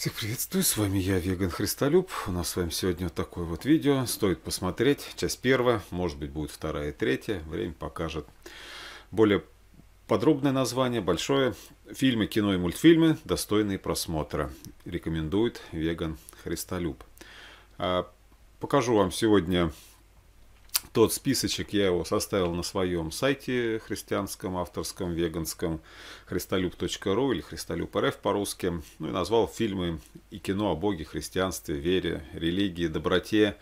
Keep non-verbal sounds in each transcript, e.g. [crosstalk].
Всех приветствую, с вами я, Веган Христолюб. У нас с вами сегодня такое вот видео. Стоит посмотреть. Часть первая, может быть будет вторая и третья. Время покажет. Более подробное название, большое. Фильмы, кино и мультфильмы, достойные просмотра. Рекомендует Веган Христолюб. А, покажу вам сегодня тот списочек я его составил на своем сайте христианском, авторском, веганском, христолюб.ру или христолюб.рф по-русски, ну и назвал фильмы и кино о Боге, христианстве, вере, религии, доброте,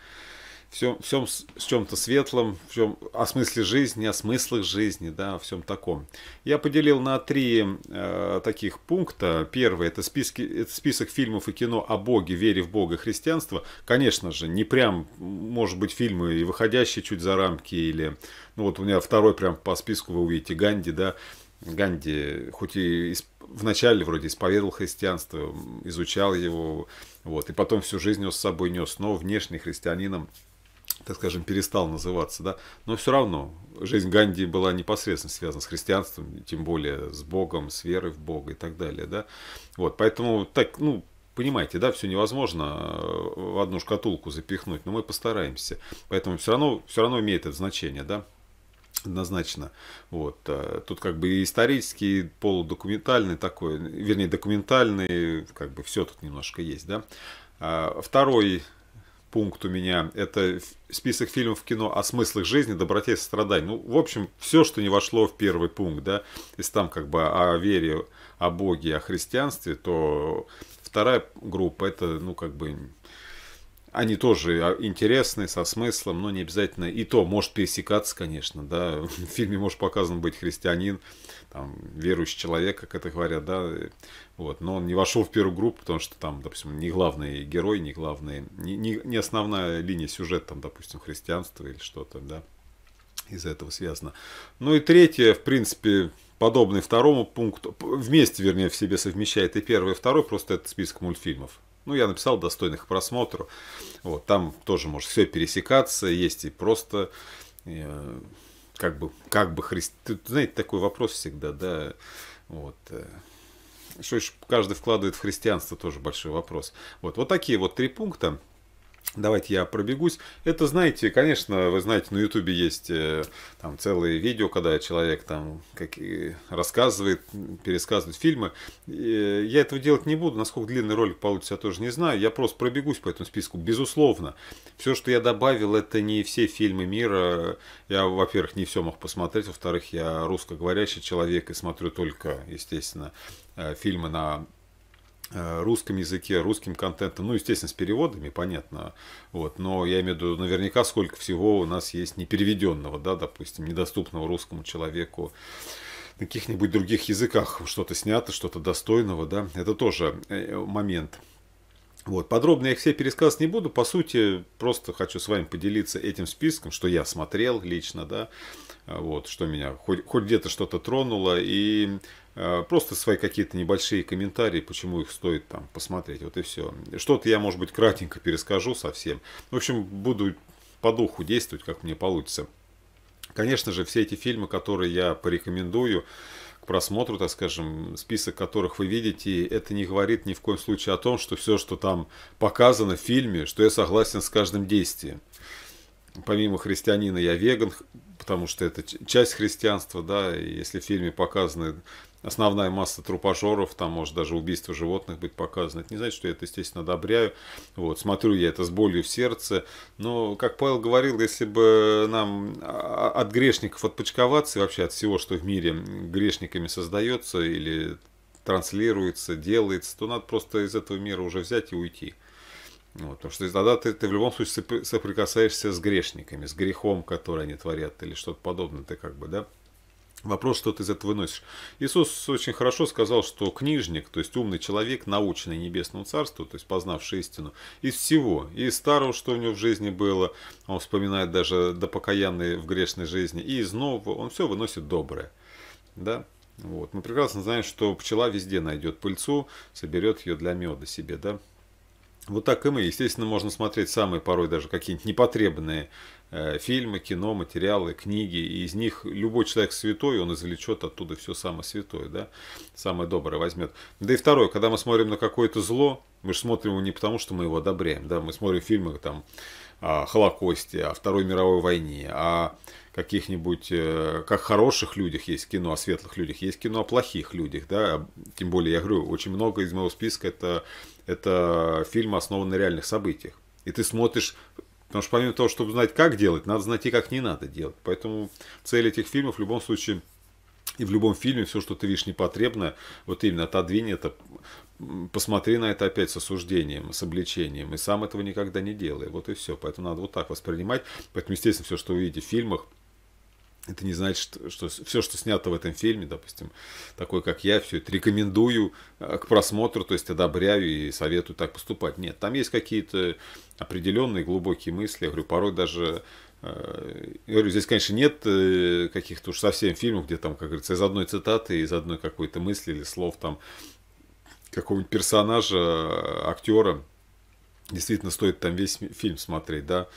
всем, всем с, с чем-то светлым, в чем, о смысле жизни, о смыслах жизни, да, о всем таком. Я поделил на три э, таких пункта. Первый это, списки, это список фильмов и кино о Боге, вере в Бога, христианство. Конечно же, не прям, может быть, фильмы и выходящие чуть за рамки, или, ну вот у меня второй прям по списку вы увидите Ганди, да, Ганди, хоть и исп... вначале вроде исповедовал христианство, изучал его, вот, и потом всю жизнь его с собой нес, но внешне христианином так скажем, перестал называться, да, но все равно жизнь Ганди была непосредственно связана с христианством, тем более с Богом, с верой в Бога и так далее, да, вот, поэтому так, ну, понимаете, да, все невозможно э, в одну шкатулку запихнуть, но мы постараемся, поэтому все равно, все равно имеет это значение, да, однозначно. Вот. Э, тут как бы и исторический, и полудокументальный такой, вернее, документальный, как бы все тут немножко есть, да. А, второй пункт у меня. Это список фильмов в кино о смыслах жизни, доброте и сострадании. Ну, в общем, все, что не вошло в первый пункт, да, если там как бы о вере, о Боге, о христианстве, то вторая группа это, ну, как бы они тоже а, интересны, со смыслом, но не обязательно. И то может пересекаться, конечно, да. [laughs] В фильме может показан быть христианин, там, верующий человек, как это говорят, да, вот, но он не вошел в первую группу, потому что там, допустим, не главный герой, не главный, не, не, основная линия сюжета, там, допустим, христианство или что-то, да, из-за этого связано. Ну и третье, в принципе, подобный второму пункту, вместе, вернее, в себе совмещает и первый, и второй, просто это список мультфильмов. Ну, я написал достойных к просмотру. Вот, там тоже может все пересекаться, есть и просто э, как бы, как бы христ... Знаете, такой вопрос всегда, да, вот. Э, что каждый вкладывает в христианство, тоже большой вопрос. Вот, вот такие вот три пункта. Давайте я пробегусь. Это, знаете, конечно, вы знаете, на Ютубе есть э, там целые видео, когда человек там как рассказывает, пересказывает фильмы. И э, я этого делать не буду, насколько длинный ролик получится, я тоже не знаю. Я просто пробегусь по этому списку, безусловно. Все, что я добавил, это не все фильмы мира. Я, во-первых, не все мог посмотреть, во-вторых, я русскоговорящий человек и смотрю только, естественно, э, фильмы на Э, русском языке, русским контентом, ну, естественно, с переводами, понятно, вот, но я имею в виду, наверняка сколько всего у нас есть непереведенного, да, допустим, недоступного русскому человеку, на каких-нибудь других языках что-то снято, что-то достойного, да, это тоже э, момент. Вот, подробно я их все пересказ не буду, по сути, просто хочу с вами поделиться этим списком, что я смотрел лично, да, вот, что меня хоть, хоть где-то что-то тронуло, и Э, просто свои какие-то небольшие комментарии, почему их стоит там посмотреть. Вот и все. Что-то я, может быть, кратенько перескажу совсем. В общем, буду по духу действовать, как мне получится. Конечно же, все эти фильмы, которые я порекомендую к просмотру, так скажем, список которых вы видите, это не говорит ни в коем случае о том, что все, что там показано в фильме, что я согласен с каждым действием. Помимо христианина я веган, потому что это часть христианства, да, и если в фильме показаны основная масса трупожоров, там может даже убийство животных быть показано. Это не значит, что я это, естественно, одобряю. Вот, смотрю я это с болью в сердце. Но, как Павел говорил, если бы нам а, а, от грешников отпочковаться, и вообще от всего, что в мире грешниками создается или транслируется, делается, то надо просто из этого мира уже взять и уйти. Вот, потому что тогда ты, ты в любом случае соприкасаешься с грешниками, с грехом, который они творят, или что-то подобное, ты как бы, да, Вопрос, что ты из этого выносишь. Иисус очень хорошо сказал, что книжник, то есть умный человек, наученный небесному царству, то есть познавший истину, из всего, из старого, что у него в жизни было, он вспоминает даже до покаянной в грешной жизни, и из нового, он все выносит доброе. Да? Вот. Мы прекрасно знаем, что пчела везде найдет пыльцу, соберет ее для меда себе, да? Вот так и мы. Естественно, можно смотреть самые порой даже какие-нибудь непотребные э, фильмы, кино, материалы, книги. И из них любой человек святой, он извлечет оттуда все самое святое, да? самое доброе возьмет. Да и второе, когда мы смотрим на какое-то зло, мы же смотрим его не потому, что мы его одобряем. Да? Мы смотрим фильмы там, о Холокосте, о Второй мировой войне, о каких-нибудь, э, как хороших людях есть кино, о светлых людях, есть кино о плохих людях, да, тем более, я говорю, очень много из моего списка это это фильм, основан на реальных событиях. И ты смотришь Потому что помимо того, чтобы знать, как делать, надо знать и как не надо делать. Поэтому цель этих фильмов в любом случае и в любом фильме все, что ты видишь непотребное, вот именно отодвинь это, посмотри на это опять с осуждением, с обличением, и сам этого никогда не делай. Вот и все. Поэтому надо вот так воспринимать. Поэтому, естественно, все, что вы видите в фильмах – это не значит, что, что все, что снято в этом фильме, допустим, такой, как я, все это рекомендую э, к просмотру, то есть одобряю и советую так поступать. Нет, там есть какие-то определенные глубокие мысли. Я говорю, порой даже э, я говорю, здесь, конечно, нет э, каких-то уж совсем фильмов, где там, как говорится, из одной цитаты, из одной какой-то мысли или слов там какого-нибудь персонажа, актера, действительно стоит там весь фильм смотреть, да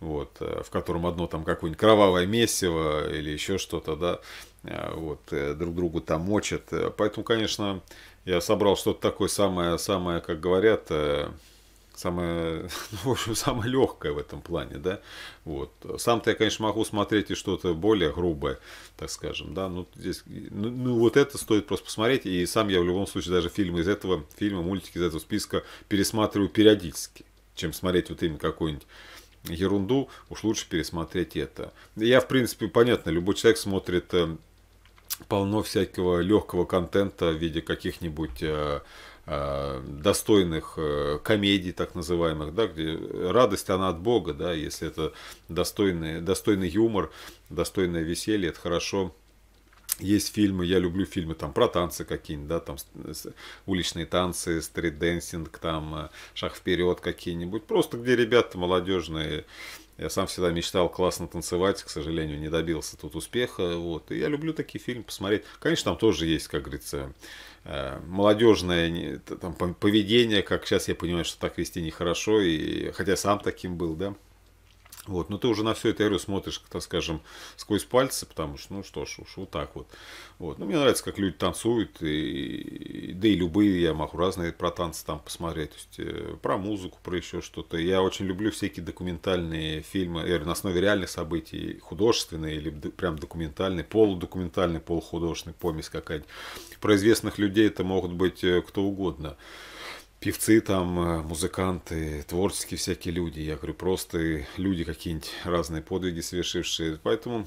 вот, э, в котором одно там какое-нибудь кровавое месиво или еще что-то, да, э, вот, э, друг другу там мочат. Поэтому, конечно, я собрал что-то такое самое, самое, как говорят, самое, [laughs] ну, в общем, самое легкое в этом плане, да, вот. Сам-то я, конечно, могу смотреть и что-то более грубое, так скажем, да, ну, здесь, ну, ну, вот это стоит просто посмотреть, и сам я в любом случае даже фильмы из этого, фильмы, мультики из этого списка пересматриваю периодически, чем смотреть вот именно какой-нибудь ерунду, уж лучше пересмотреть это. Я, в принципе, понятно, любой человек смотрит э, полно всякого легкого контента в виде каких-нибудь э, э, достойных комедий, так называемых, да, где радость, она от Бога, да, если это достойный, достойный юмор, достойное веселье, это хорошо есть фильмы, я люблю фильмы там про танцы какие-нибудь, да, там уличные танцы, стрит-дэнсинг, там э, шаг вперед какие-нибудь, просто где ребята молодежные. Я сам всегда мечтал классно танцевать, к сожалению, не добился тут успеха, вот. И я люблю такие фильмы посмотреть. Конечно, там тоже есть, как говорится, э, молодежное там, поведение, как сейчас я понимаю, что так вести нехорошо, и хотя сам таким был, да. Вот, но ты уже на все это, эру говорю, смотришь, так скажем, сквозь пальцы, потому что, ну что ж, уж вот так вот. вот. Ну, мне нравится, как люди танцуют, и, да и любые, я могу разные про танцы там посмотреть, то есть э, про музыку, про еще что-то. Я очень люблю всякие документальные фильмы, я э, на основе реальных событий, художественные или прям документальные, полудокументальные, полухудожественные, помесь какая-нибудь. Про известных людей это могут быть э, кто угодно певцы там, э, музыканты, творческие всякие люди, я говорю, просто люди какие-нибудь разные подвиги совершившие. Поэтому,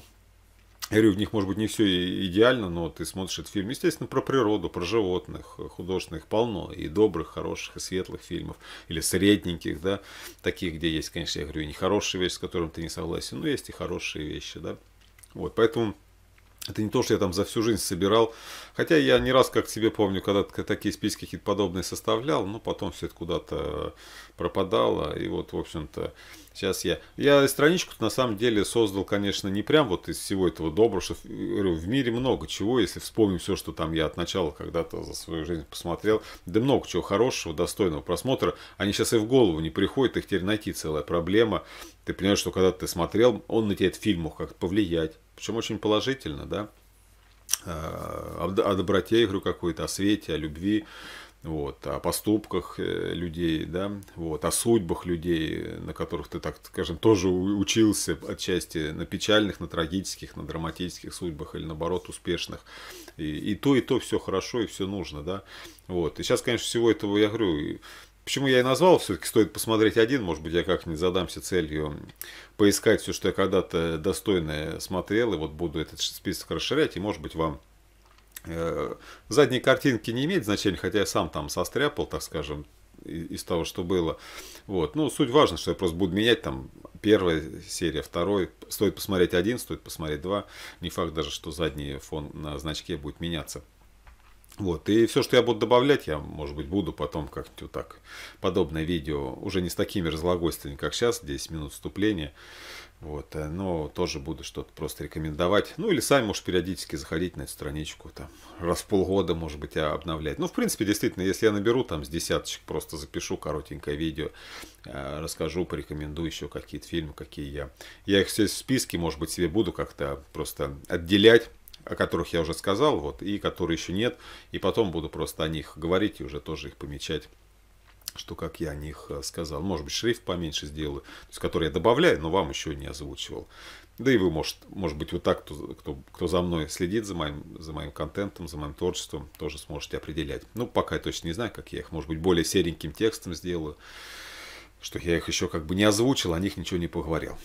я говорю, в них, может быть, не все идеально, но ты смотришь этот фильм, естественно, про природу, про животных, э, художественных полно, и добрых, хороших, и светлых фильмов, или средненьких, да, таких, где есть, конечно, я говорю, и нехорошие вещи, с которыми ты не согласен, но есть и хорошие вещи, да. Вот, поэтому это не то, что я там за всю жизнь собирал. Хотя я не раз, как себе помню, когда такие списки какие-то подобные составлял, но потом все это куда-то пропадало. И вот, в общем-то, сейчас я... Я страничку на самом деле создал, конечно, не прям вот из всего этого добрыша. Э, в мире много чего, если вспомним все, что там я от начала когда-то за свою жизнь посмотрел. Да много чего хорошего, достойного просмотра. Они сейчас и в голову не приходят, их теперь найти целая проблема. Ты понимаешь, что когда ты смотрел, он на тебя этот фильм мог как-то повлиять причем очень положительно, да, э, о, о доброте, я говорю, какой-то, о свете, о любви, вот, о поступках э, людей, да, вот, о судьбах людей, на которых ты, так скажем, тоже учился отчасти на печальных, на трагических, на драматических судьбах или, наоборот, успешных. И, и то, и то все хорошо, и все нужно, да. Вот. И сейчас, конечно, всего этого, я говорю, Почему я и назвал, все-таки стоит посмотреть один, может быть, я как-нибудь задамся целью поискать все, что я когда-то достойное смотрел, и вот буду этот список расширять, и, может быть, вам э, задние картинки не имеет значения, хотя я сам там состряпал, так скажем, из того, что было. Вот. Ну, суть важна, что я просто буду менять там первая серия, второй. Стоит посмотреть один, стоит посмотреть два. Не факт даже, что задний фон на значке будет меняться. Вот. И все, что я буду добавлять, я, может быть, буду потом как то вот так подобное видео, уже не с такими разлагольствами, как сейчас, 10 минут вступления. Вот. Э, но тоже буду что-то просто рекомендовать. Ну или сами, может, периодически заходить на эту страничку, там, раз в полгода, может быть, я обновлять. Ну, в принципе, действительно, если я наберу там с десяточек, просто запишу коротенькое видео, э, расскажу, порекомендую еще какие-то фильмы, какие я. Я их все в списке, может быть, себе буду как-то просто отделять о которых я уже сказал, вот, и которые еще нет. И потом буду просто о них говорить и уже тоже их помечать что как я о них э, сказал. Может быть, шрифт поменьше сделаю, то есть, который я добавляю, но вам еще не озвучивал. Да и вы, может, может быть, вот так, кто, кто, кто за мной следит, за моим, за моим контентом, за моим творчеством, тоже сможете определять. Ну, пока я точно не знаю, как я их, может быть, более сереньким текстом сделаю, что я их еще как бы не озвучил, о них ничего не поговорил.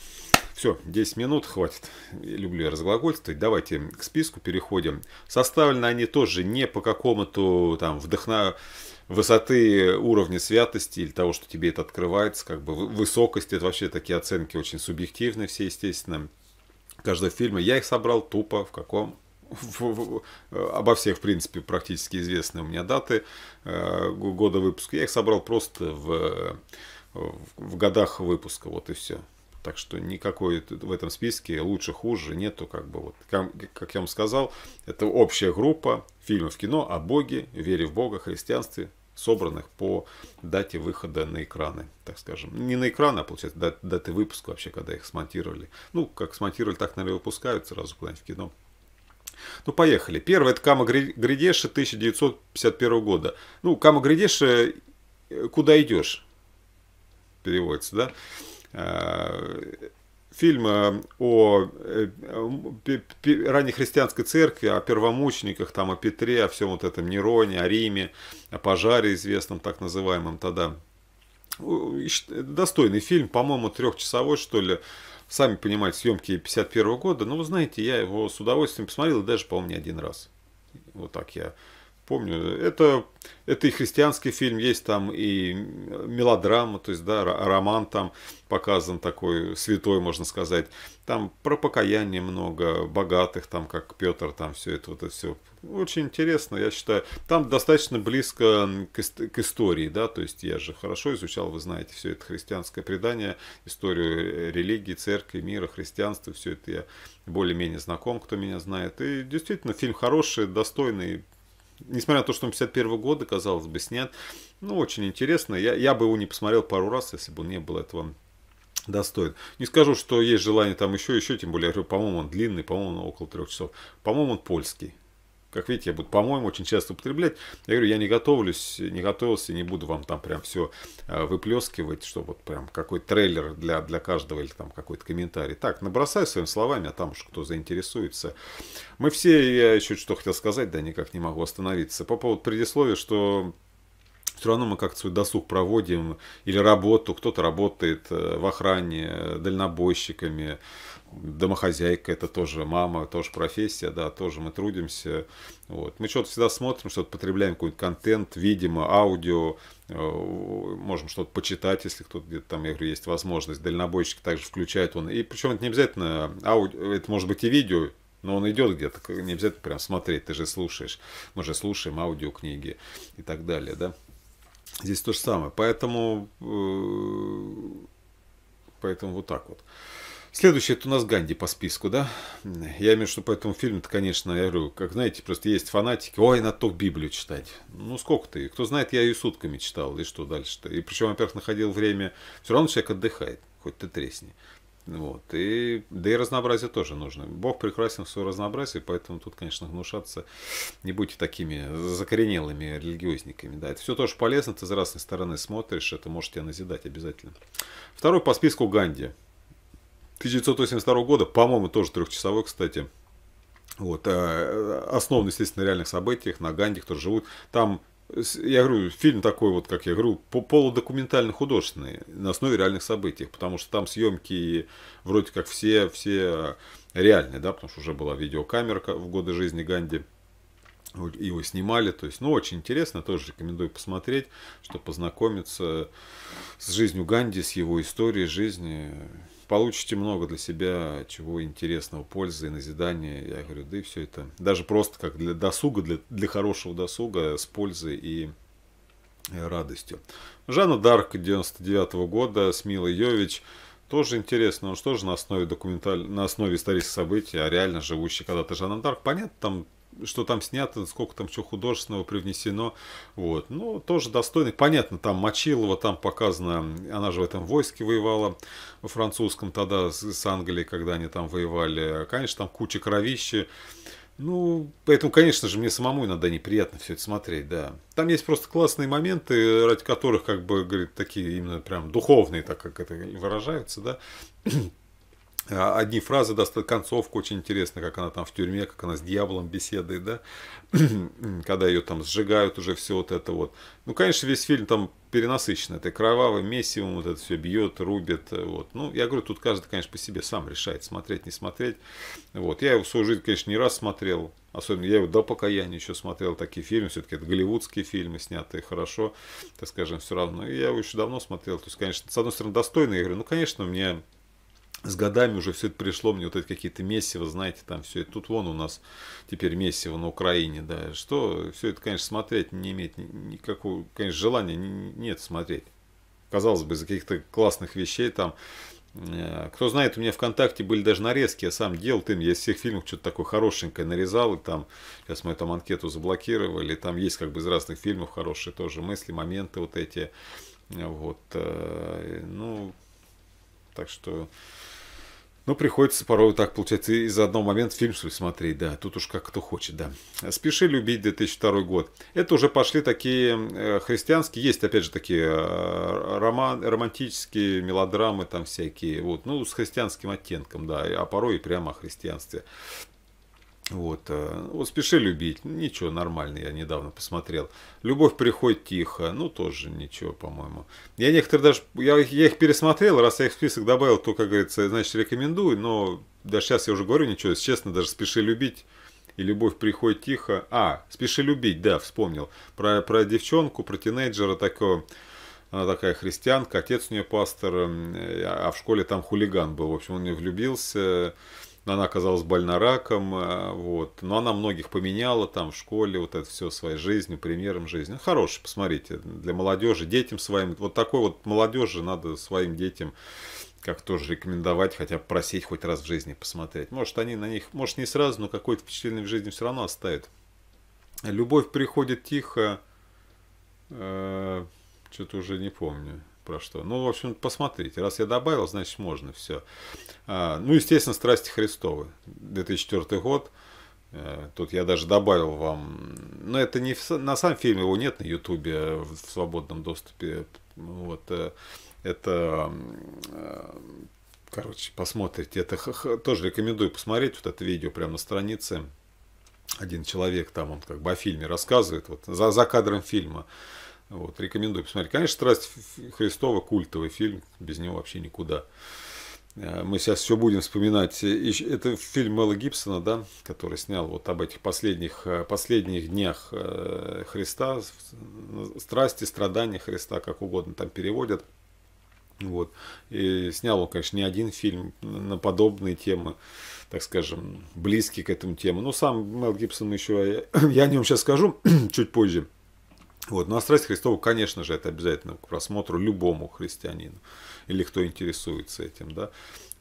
Все, 10 минут хватит. Люблю разглагольствовать. Давайте к списку переходим. Составлены они тоже не по какому-то там вдохновению высоты уровня святости или того, что тебе это открывается, как бы высокость, это вообще такие оценки очень субъективны все, естественно. Каждого фильма. Я их собрал тупо в каком в, в, обо всех, в принципе, практически известные у меня даты э, года выпуска. Я их собрал просто в, в годах выпуска, вот и все. Так что никакой в этом списке лучше, хуже нету, как бы вот. Как я вам сказал, это общая группа фильмов кино о Боге, вере в Бога, христианстве, собранных по дате выхода на экраны, так скажем. Не на экраны, а получается дат, даты выпуска вообще, когда их смонтировали. Ну, как смонтировали, так, наверное, выпускают сразу куда-нибудь в кино. Ну, поехали. первый это Кама Гридеши 1951 года. Ну, Кама Гридеши э, «Куда идешь?» переводится, да? Э, фильм э, о э, ранней христианской церкви, о первомучениках, там, о Петре, о всем вот этом Нероне, о Риме, о пожаре известном так называемом тогда. Достойный фильм, по-моему, трехчасовой, что ли. Сами понимаете, съемки 51 -го года. Но ну, вы знаете, я его с удовольствием посмотрел, даже, по-моему, не один раз. Вот так я помню. Это, это и христианский фильм есть, там и мелодрама, то есть, да, роман там показан такой, святой, можно сказать. Там про покаяние много, богатых, там как Петр, там все это, вот это все. Очень интересно, я считаю. Там достаточно близко к, истории, да, то есть я же хорошо изучал, вы знаете, все это христианское предание, историю э, религии, церкви, мира, христианства, все это я более-менее знаком, кто меня знает. И действительно, фильм хороший, достойный, несмотря на то, что он 51 -го года, казалось бы, снят, ну, очень интересно. Я, я бы его не посмотрел пару раз, если бы не было этого достоин. Не скажу, что есть желание там еще, еще, тем более, по-моему, он длинный, по-моему, около трех часов. По-моему, он польский как видите, я буду, по-моему, очень часто употреблять. Я говорю, я не готовлюсь, не готовился, не буду вам там прям все а, выплескивать, что вот прям какой трейлер для, для каждого или там какой-то комментарий. Так, набросаю своими словами, а там уж кто заинтересуется. Мы все, я еще что хотел сказать, да, никак не могу остановиться. По поводу предисловия, что все равно мы как-то свой досуг проводим или работу. Кто-то работает э, в охране э, дальнобойщиками, домохозяйка, это тоже мама, тоже профессия, да, тоже мы трудимся. Вот. Мы что-то всегда смотрим, что-то потребляем, какой-то контент, видимо, аудио, э, можем что-то почитать, если кто-то где-то там, я говорю, есть возможность, дальнобойщики также включают он. И причем это не обязательно аудио, это может быть и видео, но он идет где-то, не обязательно прям смотреть, ты же слушаешь, мы же слушаем аудиокниги и так далее, да. Здесь то же самое. Поэтому, э, поэтому вот так вот. Следующий это у нас Ганди по списку, да? Я имею в виду, по этому фильму-то, конечно, я говорю, как знаете, просто есть фанатики, ой, надо только Библию читать. Ну, сколько ты? Кто знает, я ее сутками читал, и что дальше-то? И причем, во-первых, находил время, все равно человек отдыхает, хоть ты тресни. Вот. И, да и разнообразие тоже нужно. Бог прекрасен в своем разнообразии, поэтому тут, конечно, гнушаться не будьте такими закоренелыми религиозниками. Да, это все тоже полезно, ты с разной стороны смотришь, это можете назидать обязательно. Второй по списку Ганди. 1982 года, по-моему, тоже трехчасовой, кстати. Вот, э, основан, естественно, на реальных событиях, на Ганди, кто живут. Там я говорю, фильм такой вот, как я говорю, полудокументально-художественный, на основе реальных событий, потому что там съемки вроде как все, все реальные, да, потому что уже была видеокамера в годы жизни Ганди, его снимали, то есть, ну, очень интересно, тоже рекомендую посмотреть, чтобы познакомиться с жизнью Ганди, с его историей жизни, получите много для себя чего интересного, пользы и назидания. Я говорю, да и все это. Даже просто как для досуга, для, для хорошего досуга э, с пользой и э, радостью. Жанна Дарк 99 года с Йович. Тоже интересно, он ну что же на основе, документаль... на основе исторических событий, а реально живущий когда-то Жанна Дарк. Понятно, там что там снято, сколько там чего художественного привнесено. Вот. Ну, тоже достойный. Понятно, там Мочилова, там показано, она же в этом войске воевала, во французском тогда с, с Англией, когда они там воевали. Конечно, там куча кровищи. Ну, поэтому, конечно же, мне самому иногда неприятно все это смотреть, да. Там есть просто классные моменты, ради которых, как бы, говорит, такие именно прям духовные, так как это выражаются, да. А, одни фразы, даст концовка очень интересная, как она там в тюрьме, как она с дьяволом беседует, да, [clears throat] когда ее там сжигают уже все вот это вот. Ну, конечно, весь фильм там перенасыщен этой кровавым мессивом, вот это все бьет, рубит, э, вот. Ну, я говорю, тут каждый, конечно, по себе сам решает, смотреть, не смотреть. Вот, я его в свою жизнь, конечно, не раз смотрел, особенно я его до покаяния еще смотрел, такие фильмы, все-таки это голливудские фильмы, снятые хорошо, так скажем, все равно. И я его еще давно смотрел, то есть, конечно, с одной стороны, достойно, я говорю, ну, конечно, мне с годами уже все это пришло мне, вот эти какие-то мессиво, знаете, там все это. Тут вон у нас теперь мессиво на Украине, да. Что, все это, конечно, смотреть не имеет никакого, конечно, желания нет смотреть. Казалось бы, из каких-то классных вещей там. Э, кто знает, у меня ВКонтакте были даже нарезки, я сам делал им, я из всех фильмов что-то такое хорошенькое нарезал, и там, сейчас мы там анкету заблокировали, там есть как бы из разных фильмов хорошие тоже мысли, моменты вот эти, вот, э, ну, так что ну, приходится порой так получается и за одного момент фильм, что смотреть, да, тут уж как кто хочет, да. «Спеши любить» 2002 год. Это уже пошли такие э, христианские, есть, опять же, такие э, роман, романтические мелодрамы там всякие, вот, ну, с христианским оттенком, да, а порой и прямо о христианстве. Вот, э, ну, вот спеши любить, ничего, нормально, я недавно посмотрел. Любовь приходит тихо, ну тоже ничего, по-моему. Я некоторые даже, я, я их пересмотрел, раз я их в список добавил, то, как говорится, значит рекомендую, но даже сейчас я уже говорю ничего, если честно, даже спеши любить и любовь приходит тихо. А, спеши любить, да, вспомнил. Про, про девчонку, про тинейджера такого. Она такая христианка, отец у нее пастор, э, а в школе там хулиган был. В общем, он не влюбился она оказалась больна раком, э, вот. Но она многих поменяла там в школе, вот это все своей жизнью, примером жизни. Ну, хороший, посмотрите, для молодежи, детям своим. Вот такой вот молодежи надо своим детям как тоже рекомендовать, хотя просить хоть раз в жизни посмотреть. Может, они на них, может, не сразу, но какое-то впечатление в жизни все равно оставит. Любовь приходит тихо, э, что-то уже не помню про что. Ну, в общем, посмотрите. Раз я добавил, значит, можно все. А, ну, естественно, «Страсти Христовы», 2004 год. А, тут я даже добавил вам, но ну, это не в, на сам фильм его нет на Ютубе в свободном доступе. Вот э, это, э, короче, посмотрите, это тоже рекомендую посмотреть вот это видео прямо на странице один человек там, он как бы о фильме рассказывает, вот за, за кадром фильма. Вот, рекомендую посмотреть. Конечно, «Страсть Христова» – культовый фильм, без него вообще никуда. Э, мы сейчас все будем вспоминать. Это фильм Мэла Гибсона, да, который снял вот об этих последних, э, последних днях э, Христа, страсти, страдания Христа, как угодно там переводят. Вот. И снял он, конечно, не один фильм на подобные темы, так скажем, близкие к этому тему. Ну, Но сам Мел Гибсон еще, [clears throat] я о нем сейчас скажу [clears throat] чуть позже – вот. Ну а страсть Христова, конечно же, это обязательно к просмотру любому христианину или кто интересуется этим. Да?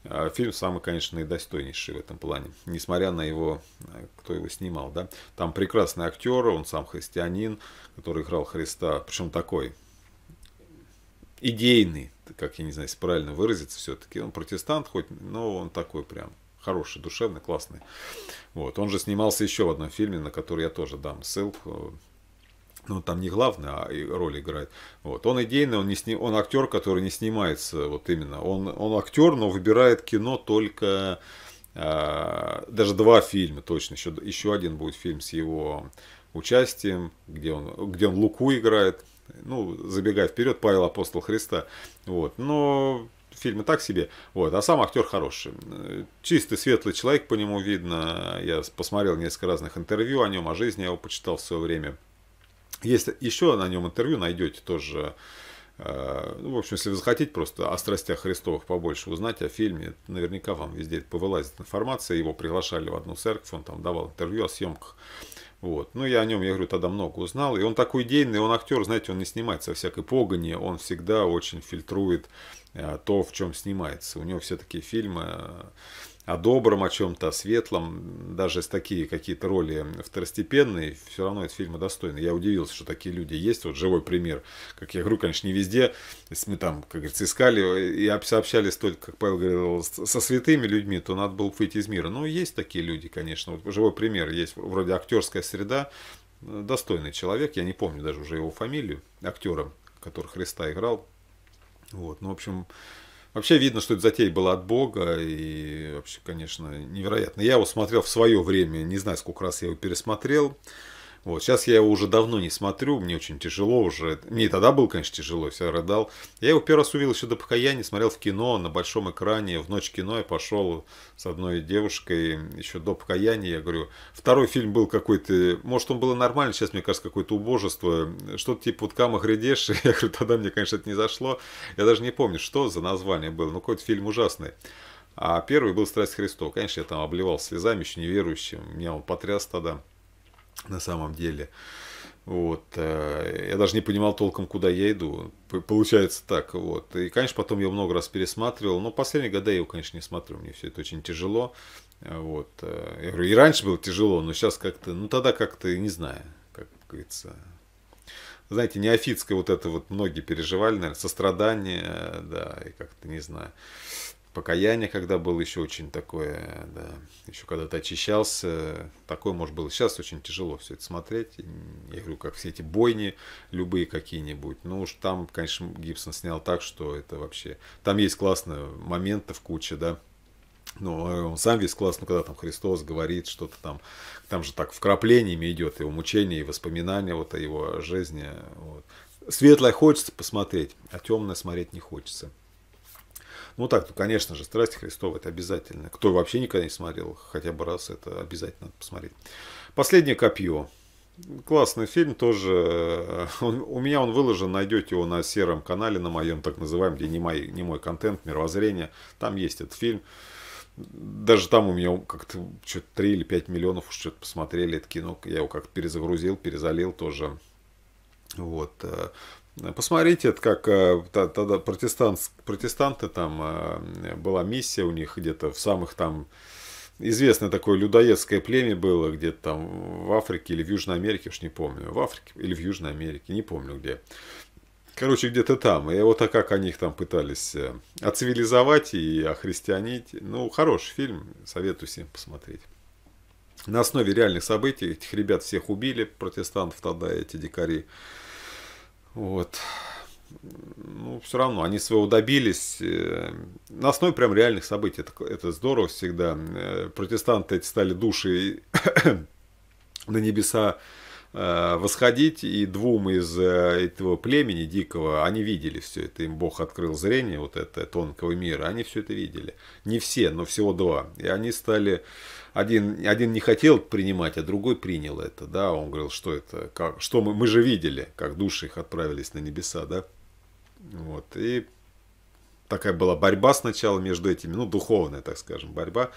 А, фильм самый, конечно, и достойнейший в этом плане, несмотря на его, э, кто его снимал. Да? Там прекрасный актер, он сам христианин, который играл Христа, причем такой идейный, как я не знаю, если правильно выразиться все-таки. Он протестант хоть, но он такой прям хороший, душевный, классный. Вот. Он же снимался еще в одном фильме, на который я тоже дам ссылку ну, там не главное а роль играет. Вот. Он идейный, он, не сни... он актер, который не снимается, вот именно. Он, он актер, но выбирает кино только, э, даже два фильма точно, еще, еще один будет фильм с его участием, где он, где он Луку играет, ну, забегая вперед, Павел Апостол Христа, вот, но фильмы так себе. Вот. А сам актер хороший. Чистый, светлый человек, по нему видно. Я посмотрел несколько разных интервью о нем, о жизни я его почитал в свое время. Есть еще на нем интервью, найдете тоже. Э, ну, в общем, если вы захотите просто о страстях Христовых побольше узнать, о фильме, наверняка вам везде повылазит информация. Его приглашали в одну церковь, он там давал интервью о съемках. Вот. Ну, я о нем, я говорю, тогда много узнал. И он такой идейный, он актер, знаете, он не снимается всякой погони, он всегда очень фильтрует э, то, в чем снимается. У него все такие фильмы э, о добром, о чем-то, о светлом, даже с такие какие-то роли второстепенные, все равно этот фильм достойный Я удивился, что такие люди есть, вот живой пример. Как я говорю, конечно, не везде, мы там, как говорится, искали и общались только, как Павел говорил, со святыми людьми, то надо было выйти из мира. Но есть такие люди, конечно, вот живой пример, есть вроде актерская среда, достойный человек, я не помню даже уже его фамилию, актера, который Христа играл. Вот, ну, в общем, Вообще видно, что эта затея была от Бога, и вообще, конечно, невероятно. Я его смотрел в свое время, не знаю, сколько раз я его пересмотрел. Вот, сейчас я его уже давно не смотрю, мне очень тяжело уже. Мне и тогда было, конечно, тяжело, я всегда рыдал. Я его первый раз увидел еще до покаяния, смотрел в кино, на большом экране. В ночь кино я пошел с одной девушкой еще до покаяния. Я говорю, второй фильм был какой-то, может, он был нормальный, сейчас, мне кажется, какое-то убожество. Что-то типа вот «Кама грядешь». [laughs] Я говорю, тогда мне, конечно, это не зашло. Я даже не помню, что за название было, но какой-то фильм ужасный. А первый был «Страсть Христова». Конечно, я там обливал слезами, еще неверующим. Меня он потряс тогда на самом деле. Вот. Э, я даже не понимал толком, куда я иду. Получается так. Вот. И, конечно, потом я много раз пересматривал. Но последние годы я его, конечно, не смотрю. Мне все это очень тяжело. Э, вот. Э, я говорю, и раньше было тяжело, но сейчас как-то, ну тогда как-то, не знаю, как говорится, знаете, неофитское вот это вот многие переживали, наверное, сострадание, да, и как-то, не знаю покаяние, когда был еще очень такое, да, еще когда ты очищался, такое, может, было. Сейчас очень тяжело все это смотреть. Я говорю, как все эти бойни, любые какие-нибудь. Ну уж там, конечно, Гибсон снял так, что это вообще... Там есть классные моменты в куче, да, ну, он сам весь класс, ну, когда там Христос говорит что-то там, там же так вкраплениями идет его мучение и воспоминания вот о его жизни. Вот. Светлое хочется посмотреть, а темное смотреть не хочется. Ну так, ну, конечно же, страсть Христова это обязательно. Кто вообще никогда не смотрел, хотя бы раз это обязательно посмотреть. Последнее копье. Классный фильм тоже. Э, у меня он выложен, найдете его на сером канале, на моем так называемом, где не мой, не мой контент, мировоззрение. Там есть этот фильм. Даже там у меня как-то что-то 3 или 5 миллионов уж что-то посмотрели это кино. Я его как-то перезагрузил, перезалил тоже. Вот. Э, Посмотрите, это как э, тогда протестант, протестанты, там э, была миссия у них где-то в самых там известное такое людоедское племя было где-то там в Африке или в Южной Америке, уж не помню, в Африке или в Южной Америке, не помню где. Короче, где-то там. И вот так как они их там пытались э, оцивилизовать и охристианить. Ну, хороший фильм, советую всем посмотреть. На основе реальных событий этих ребят всех убили, протестантов тогда эти дикари. Вот. Ну, все равно, они своего добились. Э, на основе прям реальных событий. Это, это здорово всегда. Э, протестанты эти стали души [coughs] на небеса э, восходить, и двум из этого племени дикого, они видели все это, им Бог открыл зрение вот это тонкого мира, они все это видели. Не все, но всего два. И они стали один, один не хотел принимать, а другой принял это, да, он говорил, что это, как, что мы, мы же видели, как души их отправились на небеса, да, вот, и такая была борьба сначала между этими, ну, духовная, так скажем, борьба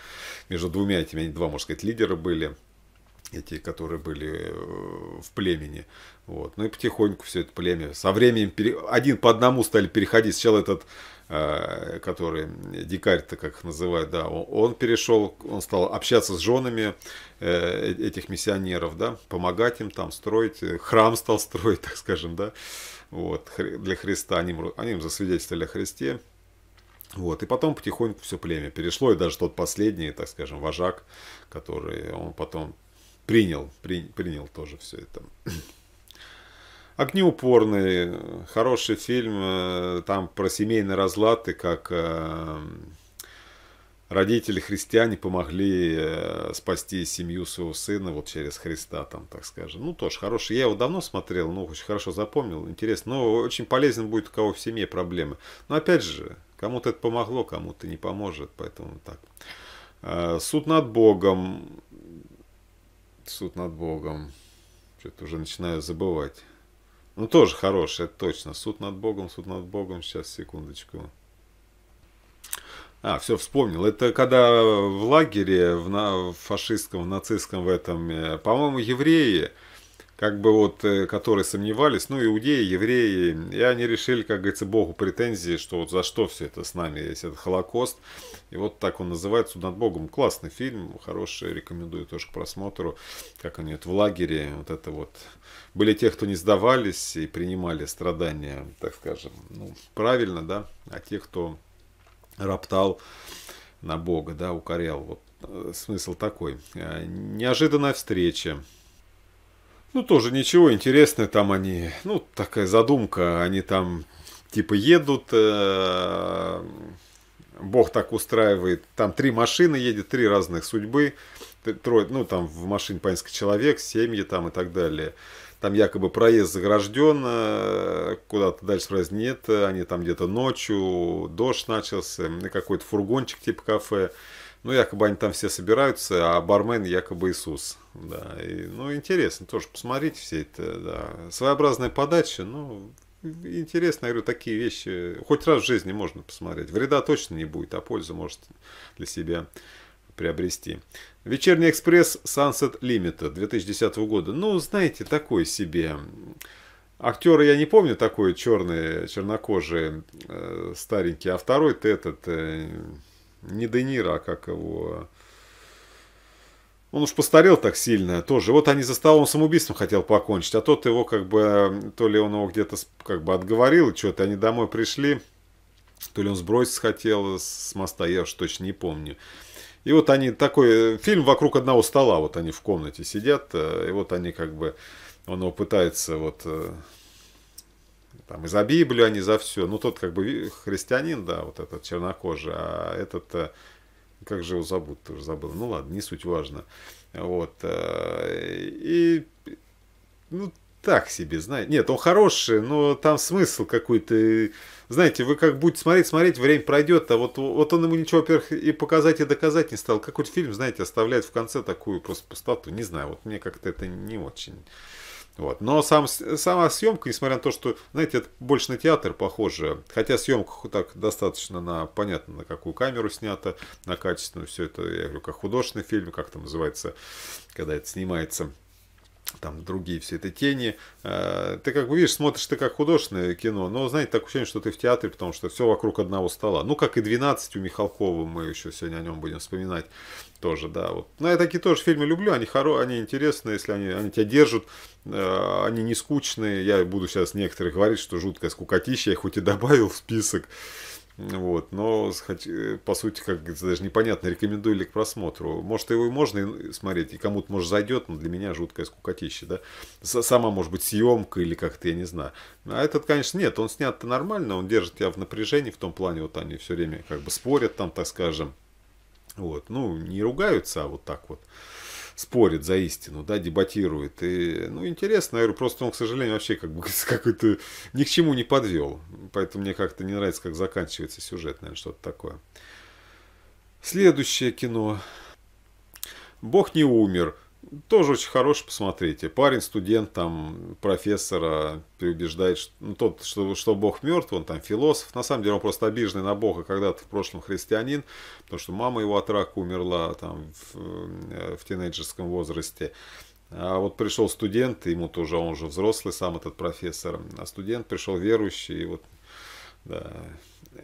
между двумя этими, они два, можно сказать, лидера были, эти, которые были э, в племени. Вот. Ну и потихоньку все это племя. Со временем пере... один по одному стали переходить. Сначала этот а, который дикарь-то, как их называют, да, он, он перешел, он стал общаться с женами э, э, этих миссионеров, да, помогать им там строить, э, храм стал строить, [laughs] так скажем, да, вот, для Христа, они, они им засвидетельствовали о Христе, вот, и потом потихоньку все племя перешло, и даже тот последний, так скажем, вожак, который он потом принял, при, принял тоже все это. Огнеупорный, хороший фильм, э, там про семейные разлады, как э, родители христиане помогли э, спасти семью своего сына вот через Христа, там, так скажем. Ну, тоже хороший. Я его давно смотрел, ну, очень хорошо запомнил, интересно. Но очень полезен будет у кого в семье проблемы. Но опять же, кому-то это помогло, кому-то не поможет, поэтому так. Суд над Богом. Суд над Богом. Что-то уже начинаю забывать. Ну, тоже хороший, это точно. Суд над Богом, суд над Богом. Сейчас, секундочку. А, все, вспомнил. Это когда в лагере, в, в фашистском, в нацистском в этом, э, по-моему, евреи, как бы вот, э, которые сомневались, ну, иудеи, евреи, и они решили, как говорится, Богу претензии, что вот за что все это с нами, если это Холокост. И вот так он называется «Над Богом». Классный фильм, хороший, рекомендую тоже к просмотру. Как они это в лагере, вот это вот. Были те, кто не сдавались и принимали страдания, так скажем, ну, правильно, да, а те, кто роптал на Бога, да, укорял. Вот э, смысл такой. Э, неожиданная встреча. Ну, тоже ничего интересное там они, ну, такая задумка, они там типа едут, э -э Бог так устраивает. Там три машины едет, три разных судьбы. Трое, ну, там в машине по несколько человек, семьи там и так далее. Там якобы проезд загражден, э, куда-то дальше проезд нет. Они там где-то ночью, дождь начался, какой-то фургончик типа кафе. Ну, якобы они там все собираются, а бармен якобы Иисус. Да. И, ну, интересно тоже, посмотреть все это, да. Своеобразная подача, ну, интересно, я говорю, такие вещи хоть раз в жизни можно посмотреть. Вреда точно не будет, а пользу может для себя приобрести. Вечерний экспресс Sunset Limited 2010 года. Ну, знаете, такой себе. Актеры я не помню такой черный, чернокожий, э, старенький, а второй-то этот, э, не Де Ниро, а как его, он уж постарел так сильно тоже. Вот они за столом самоубийством хотел покончить, а тот его как бы, то ли он его где-то как бы отговорил, что-то они домой пришли, то ли он сбросить хотел с моста, я уж точно не помню. И вот они такой э, фильм вокруг одного стола, вот они в комнате сидят, э, и вот они как бы, он его пытается вот э, там и за Библию, а за все. Ну, тот как бы христианин, да, вот этот чернокожий, а этот как же его зовут, тоже забыл. Ну ладно, не суть важно. Вот. Э, и, ну, так себе, знаете. Нет, он хороший, но там смысл какой-то. Знаете, вы как будете смотреть, смотреть, время пройдет, а вот, вот он ему ничего, во-первых, и показать, и доказать не стал. Какой-то фильм, знаете, оставляет в конце такую просто пустоту. Не знаю, вот мне как-то это не очень. Вот. Но сам, сама съемка, несмотря на то, что, знаете, это больше на театр похоже, хотя съемка так достаточно на, понятно, на какую камеру снято, на качественную, все это, я говорю, как художественный фильм, как там называется, когда это снимается там другие все это тени. Э, ты как бы видишь, смотришь ты как художественное кино, но, знаете, такое ощущение, что ты в театре, потому что все вокруг одного стола. Ну, как и 12 у Михалкова, мы еще сегодня о нем будем вспоминать тоже, да. Вот. Но ну, я такие тоже фильмы люблю, они, хоро... они интересные, если они, они тебя держат, э, они не скучные. Я буду сейчас некоторые говорить, что жуткая скукотища, я хоть и добавил в список. Вот, но э, по сути, как даже непонятно, рекомендую ли к просмотру. Может, его и можно смотреть, и кому-то, может, зайдет, но для меня жуткое скукотища, да. Сама, может быть, съемка или как-то, я не знаю. А этот, конечно, нет, он снят-то нормально, он держит тебя в напряжении в том плане, вот они все время как бы спорят там, так скажем, вот, ну, не ругаются, а вот так вот спорит за истину, да, дебатирует. И, ну, интересно, я говорю, просто он, к сожалению, вообще как бы [laughs] какой-то ни к чему не подвел. Поэтому мне как-то не нравится, как заканчивается сюжет, наверное, что-то такое. Следующее кино. Бог не умер тоже очень хороший, посмотрите. Парень, студент, там, профессора переубеждает, что, ну, тот, что, что Бог мертв, он там философ. На самом деле он просто обиженный на Бога, когда-то в прошлом христианин, потому что мама его от рака умерла там в, э, в тинейджерском возрасте. А вот пришел студент, ему тоже, он уже взрослый сам этот профессор, а студент пришел верующий, и вот да.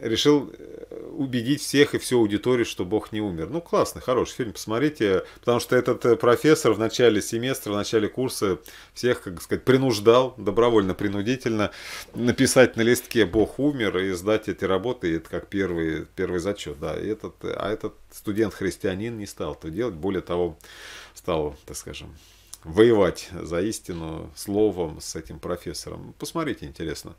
Решил э, убедить всех и всю аудиторию, что Бог не умер. Ну, классный, хороший фильм, посмотрите. Потому что этот э, профессор в начале семестра, в начале курса всех, как сказать, принуждал, добровольно, принудительно написать на листке «Бог умер» и сдать эти работы. И это как первый, первый зачет. Да. И этот, а этот студент-христианин не стал это делать. Более того, стал, так скажем, воевать за истину словом с этим профессором. Посмотрите, интересно.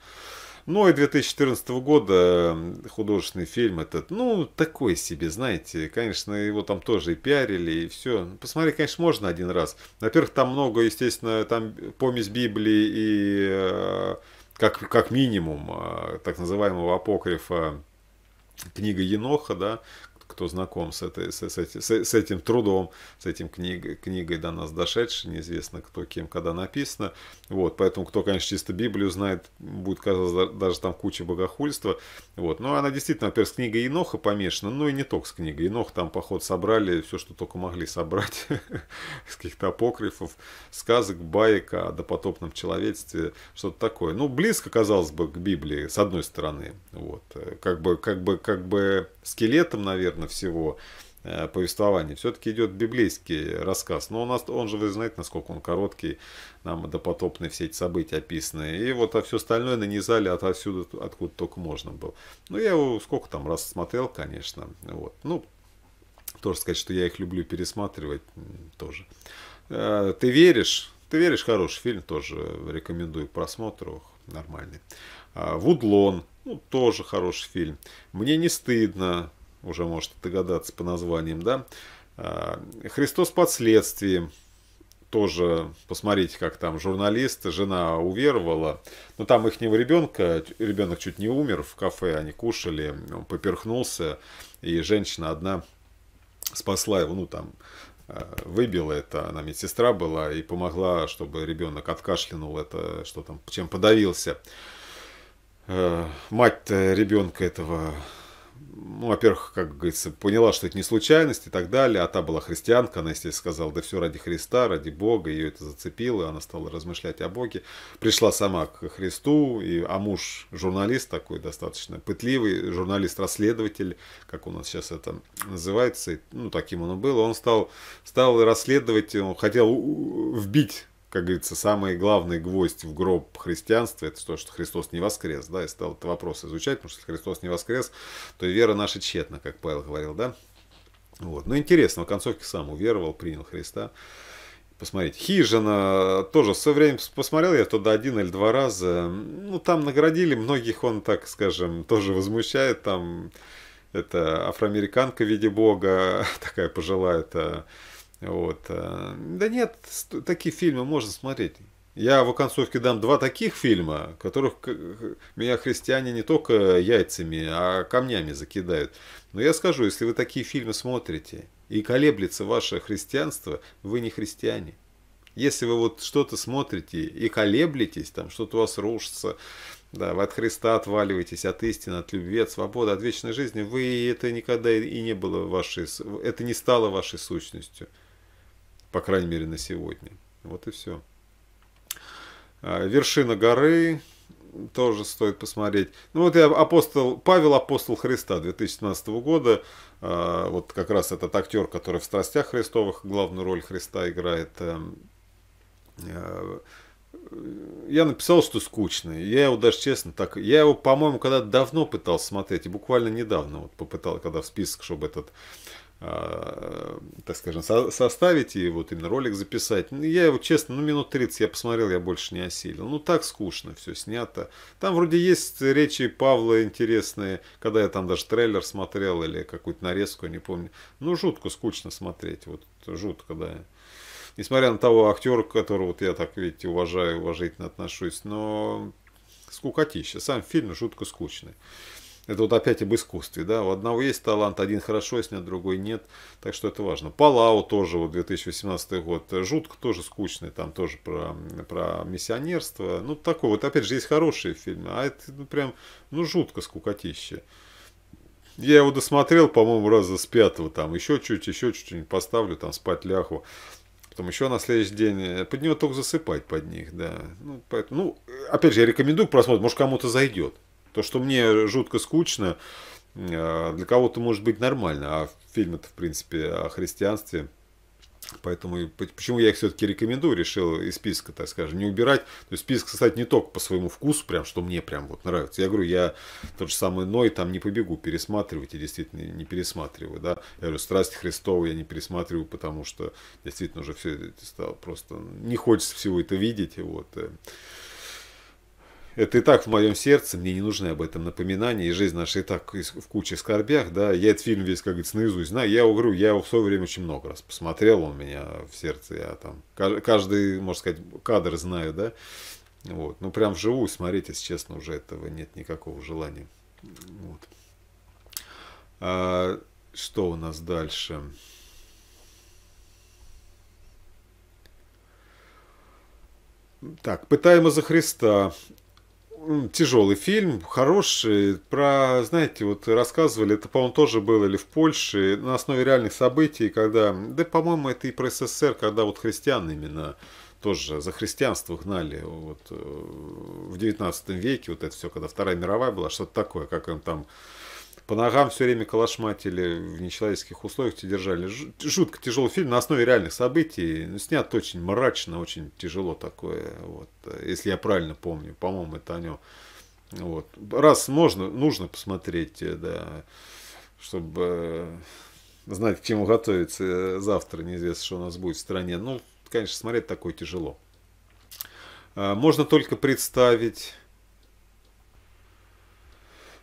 Ну и 2014 года художественный фильм этот, ну, такой себе, знаете. Конечно, его там тоже и пиарили, и все. Посмотреть, конечно, можно один раз. Во-первых, там много, естественно, там помесь Библии и э, как, как минимум э, так называемого апокрифа книга Еноха, да, кто знаком с, этой, с, с, с этим трудом, с этим книг, книгой до нас дошедшей, неизвестно кто кем когда написано. Вот, поэтому кто, конечно, чисто Библию знает, будет казаться даже там куча богохульства. Вот, но она действительно, во-первых, с книгой Иноха помешана, ну и не только с книгой Иноха, там, поход собрали все, что только могли собрать [laughs] из каких-то апокрифов, сказок, баек о допотопном человечестве, что-то такое. Ну, близко, казалось бы, к Библии, с одной стороны. Вот, э, как бы, как бы, как бы скелетом, наверное, вероятно, всего э, повествования. Все-таки идет библейский рассказ, но у нас, он же, вы знаете, насколько он короткий, нам допотопные все эти события описаны. И вот а все остальное нанизали отовсюду, откуда только можно было. Ну, я его сколько там раз смотрел, конечно. Вот. Ну, тоже сказать, что я их люблю пересматривать тоже. Э, Ты веришь? Ты веришь, хороший фильм, тоже рекомендую к просмотру, нормальный. А, Вудлон, ну, тоже хороший фильм. Мне не стыдно, уже можете догадаться по названиям, да. А, Христос под следствием. Тоже посмотрите, как там журналист, жена уверовала. Но там их ребенка, ребенок чуть не умер в кафе, они кушали, он поперхнулся. И женщина одна спасла его, ну там а, выбила это, она медсестра была и помогла, чтобы ребенок откашлянул это, что там, чем подавился. А, Мать ребенка этого ну, во-первых, как говорится, поняла, что это не случайность и так далее, а та была христианка, она, естественно, сказала, да все ради Христа, ради Бога, ее это зацепило, она стала размышлять о Боге, пришла сама к Христу, и, а муж журналист такой достаточно пытливый, журналист-расследователь, как у нас сейчас это называется, ну, таким он и был, он стал, стал расследовать, он хотел вбить как говорится, самый главный гвоздь в гроб христианства, это то, что Христос не воскрес, да, И стал этот вопрос изучать, потому что если Христос не воскрес, то вера наша тщетна, как Павел говорил, да. Вот. Но ну, интересно, в концовке сам уверовал, принял Христа. Посмотрите, Хижина тоже все время посмотрел я туда один или два раза. Ну, там наградили, многих он, так скажем, [laughs] тоже возмущает. Там это афроамериканка в виде бога, [laughs] такая пожилая, это вот. Э, да нет, такие фильмы можно смотреть. Я в оконцовке дам два таких фильма, которых меня христиане не только яйцами, а камнями закидают. Но я скажу, если вы такие фильмы смотрите и колеблется ваше христианство, вы не христиане. Если вы вот что-то смотрите и колеблетесь, там что-то у вас рушится, да, вы от Христа отваливаетесь, от истины, от любви, от свободы, от вечной жизни, вы это никогда и не было вашей, это не стало вашей сущностью по крайней мере на сегодня. Вот и все. А, вершина горы тоже стоит посмотреть. Ну вот я апостол, Павел апостол Христа 2017 года, а, вот как раз этот актер, который в «Страстях Христовых» главную роль Христа играет, эм, э, я написал, что скучно. Я его даже честно так... Я его, по-моему, когда давно пытался смотреть, и буквально недавно вот попытал, когда в список, чтобы этот Э, так скажем, составить и вот именно ролик записать. Ну, я его, честно, ну минут 30 я посмотрел, я больше не осилил. Ну так скучно все снято. Там вроде есть речи Павла интересные, когда я там даже трейлер смотрел или какую-то нарезку, не помню. Ну жутко скучно смотреть, вот жутко, да. Несмотря на того актера, которого вот я так, видите, уважаю, уважительно отношусь, но скукотища. Сам фильм жутко скучный. Это вот опять об искусстве, да, у одного есть талант, один хорошо снят, другой нет, так что это важно. Палау тоже, вот 2018 год, жутко тоже скучный, там тоже про, про миссионерство, ну такой, вот опять же есть хорошие фильмы, а это ну, прям, ну жутко скукотище. Я его досмотрел, по-моему, раза с пятого, там еще чуть, еще чуть-чуть поставлю, там спать ляху. Потом еще на следующий день. Э, под него только засыпать под них, да. Ну, поэтому, ну, опять же, я рекомендую просмотр, может, кому-то зайдет. То, что мне жутко скучно, э, для кого-то может быть нормально, а фильм это, в принципе, о христианстве. Поэтому почему я их все-таки рекомендую, решил из списка, так скажем, не убирать. То есть список, кстати, не только по своему вкусу, прям, что мне прям вот нравится. Я говорю, я тот же самый Ной там не побегу пересматривать, и действительно не пересматриваю, да. Я говорю, страсть Христова я не пересматриваю, потому что действительно уже все это стало просто... Не хочется всего это видеть, вот. Э это и так в моем сердце, мне не нужны об этом напоминания, и жизнь наша и так в куче скорбях, да, я этот фильм весь, как говорится, наизусть знаю, я его я его в свое время очень много раз посмотрел, он у меня в сердце, я там, каждый, можно сказать, кадр знаю, да, вот, ну прям вживую смотреть, если честно, уже этого нет никакого желания, вот. А, что у нас дальше? Так, пытаемо за Христа тяжелый фильм, хороший. Про, знаете, вот рассказывали, это, по-моему, тоже было или в Польше, на основе реальных событий, когда, да, по-моему, это и про СССР, когда вот христиан именно тоже за христианство гнали вот, э, в 19 веке, вот это все, когда Вторая мировая была, что-то такое, как им там по ногам все время калашматили в нечеловеческих условиях, те держали. Жутко тяжелый фильм на основе реальных событий. Ну, снят очень мрачно, очень тяжело такое. Вот. Если я правильно помню, по-моему, это о нем. Вот. Раз можно, нужно посмотреть, э, да, чтобы э, знать, к чему готовиться э, завтра. Неизвестно, что у нас будет в стране. Ну, конечно, смотреть такое тяжело. А, можно только представить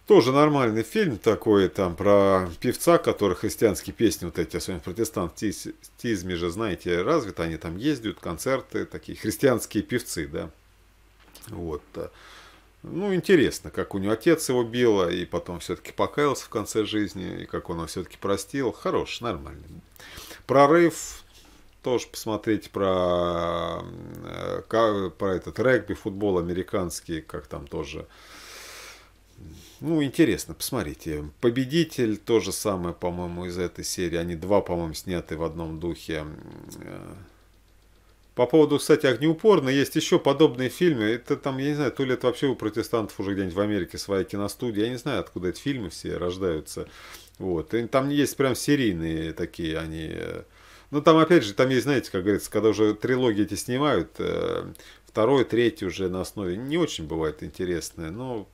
тоже нормальный фильм такой, там, про певца, который христианские песни, вот эти, особенно в протестантизме же, знаете, развит, они там ездят, концерты, такие христианские певцы, да. Вот. Э, ну, интересно, как у него отец его бил, а, и потом все-таки покаялся в конце жизни, и как он его все-таки простил. Хорош, нормальный. Прорыв, тоже посмотреть про, э, про этот регби, футбол американский, как там тоже ну, интересно, посмотрите. Победитель, то же самое, по-моему, из этой серии. Они два, по-моему, сняты в одном духе. Э, по поводу, кстати, огнеупорно, есть еще подобные фильмы. Это там, я не знаю, то ли это вообще у протестантов уже где-нибудь в Америке своя киностудия. Я не знаю, откуда эти фильмы все рождаются. Вот. И там есть прям серийные такие, они... Э, ну, там, опять же, там есть, знаете, как говорится, когда уже трилогии эти снимают, э, второй, третий уже на основе, не очень бывает интересные но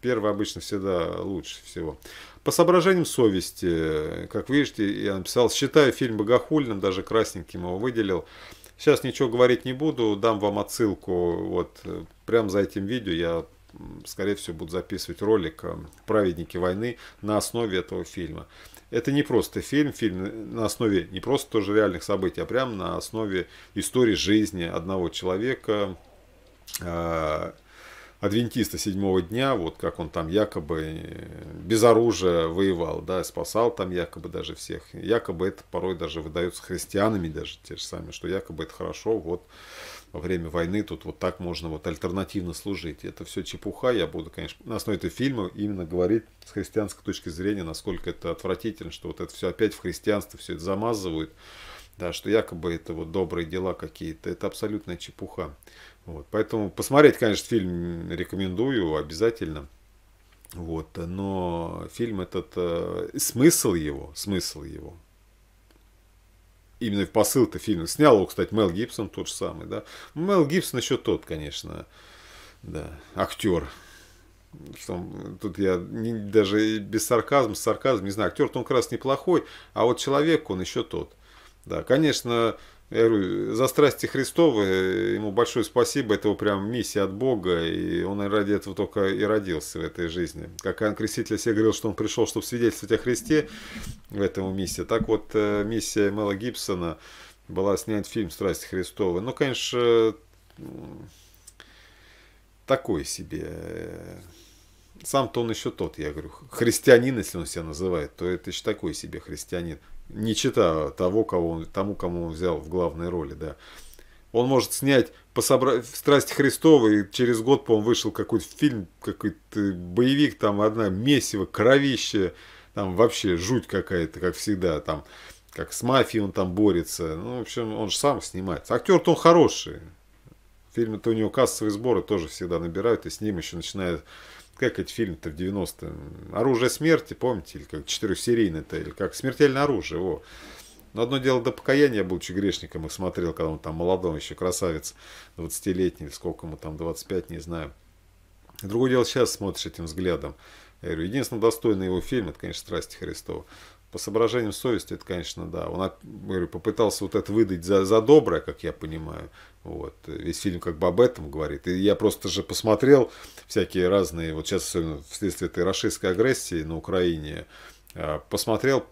Первое обычно всегда лучше всего. По соображениям совести, как видите, я написал, считаю фильм богохульным, даже красненьким его выделил. Сейчас ничего говорить не буду, дам вам отсылку, вот, прямо за этим видео я, скорее всего, буду записывать ролик «Праведники войны» на основе этого фильма. Это не просто фильм, фильм на основе не просто тоже реальных событий, а прямо на основе истории жизни одного человека, а, адвентиста седьмого дня, вот как он там якобы э, без оружия воевал, да, спасал там якобы даже всех. Якобы это порой даже выдается христианами даже те же самые, что якобы это хорошо, вот во время войны тут вот так можно вот альтернативно служить. Это все чепуха, я буду, конечно, на основе этого фильма именно говорить с христианской точки зрения, насколько это отвратительно, что вот это все опять в христианство все это замазывают, да, что якобы это вот добрые дела какие-то, это абсолютная чепуха. Вот, поэтому посмотреть, конечно, фильм рекомендую обязательно. Вот, но фильм этот, э, смысл его, смысл его, именно в посыл-то фильм, снял его, кстати, Мел Гибсон тот же самый, да. Мел Гибсон еще тот, конечно, да, актер. Что, тут я не, даже без сарказма, сарказм, не знаю, актер-то он как раз неплохой, а вот человек он еще тот. Да, конечно, я говорю, за страсти Христовы э, ему большое спасибо, это его прям миссия от Бога, и он ради этого только и родился в этой жизни. Как Иоанн Креститель себе говорил, что он пришел, чтобы свидетельствовать о Христе, в этом миссии. Так вот, э, миссия Мела Гибсона была снять фильм «Страсти Христовы». Ну, конечно, такой себе. Э, сам-то он еще тот, я говорю. Христианин, если он себя называет, то это еще такой себе христианин не чита того, кого он, тому, кому он взял в главной роли, да. Он может снять по собра... «Страсть Христова» и через год, по-моему, вышел какой-то фильм, какой-то боевик, там одна месиво, кровище, там вообще жуть какая-то, как всегда, там, как с мафией он там борется. Ну, в общем, он же сам снимается. Актер-то он хороший. Фильмы-то у него кассовые сборы тоже всегда набирают, и с ним еще начинают как этот фильм-то в 90-м, «Оружие смерти», помните, или как четырехсерийный-то, или как «Смертельное оружие», во. Но одно дело до покаяния, будучи грешником, их смотрел, когда он там молодом еще красавец, 20-летний, сколько ему там, 25, не знаю. Другое дело сейчас смотришь этим взглядом. Я говорю, единственное достойный его фильм, это, конечно, «Страсти Христова» по соображениям совести, это, конечно, да. Он говорю, попытался вот это выдать за, за доброе, как я понимаю. Вот. Весь фильм как бы об этом говорит. И я просто же посмотрел всякие разные, вот сейчас особенно вследствие этой расистской агрессии на Украине, а, посмотрел,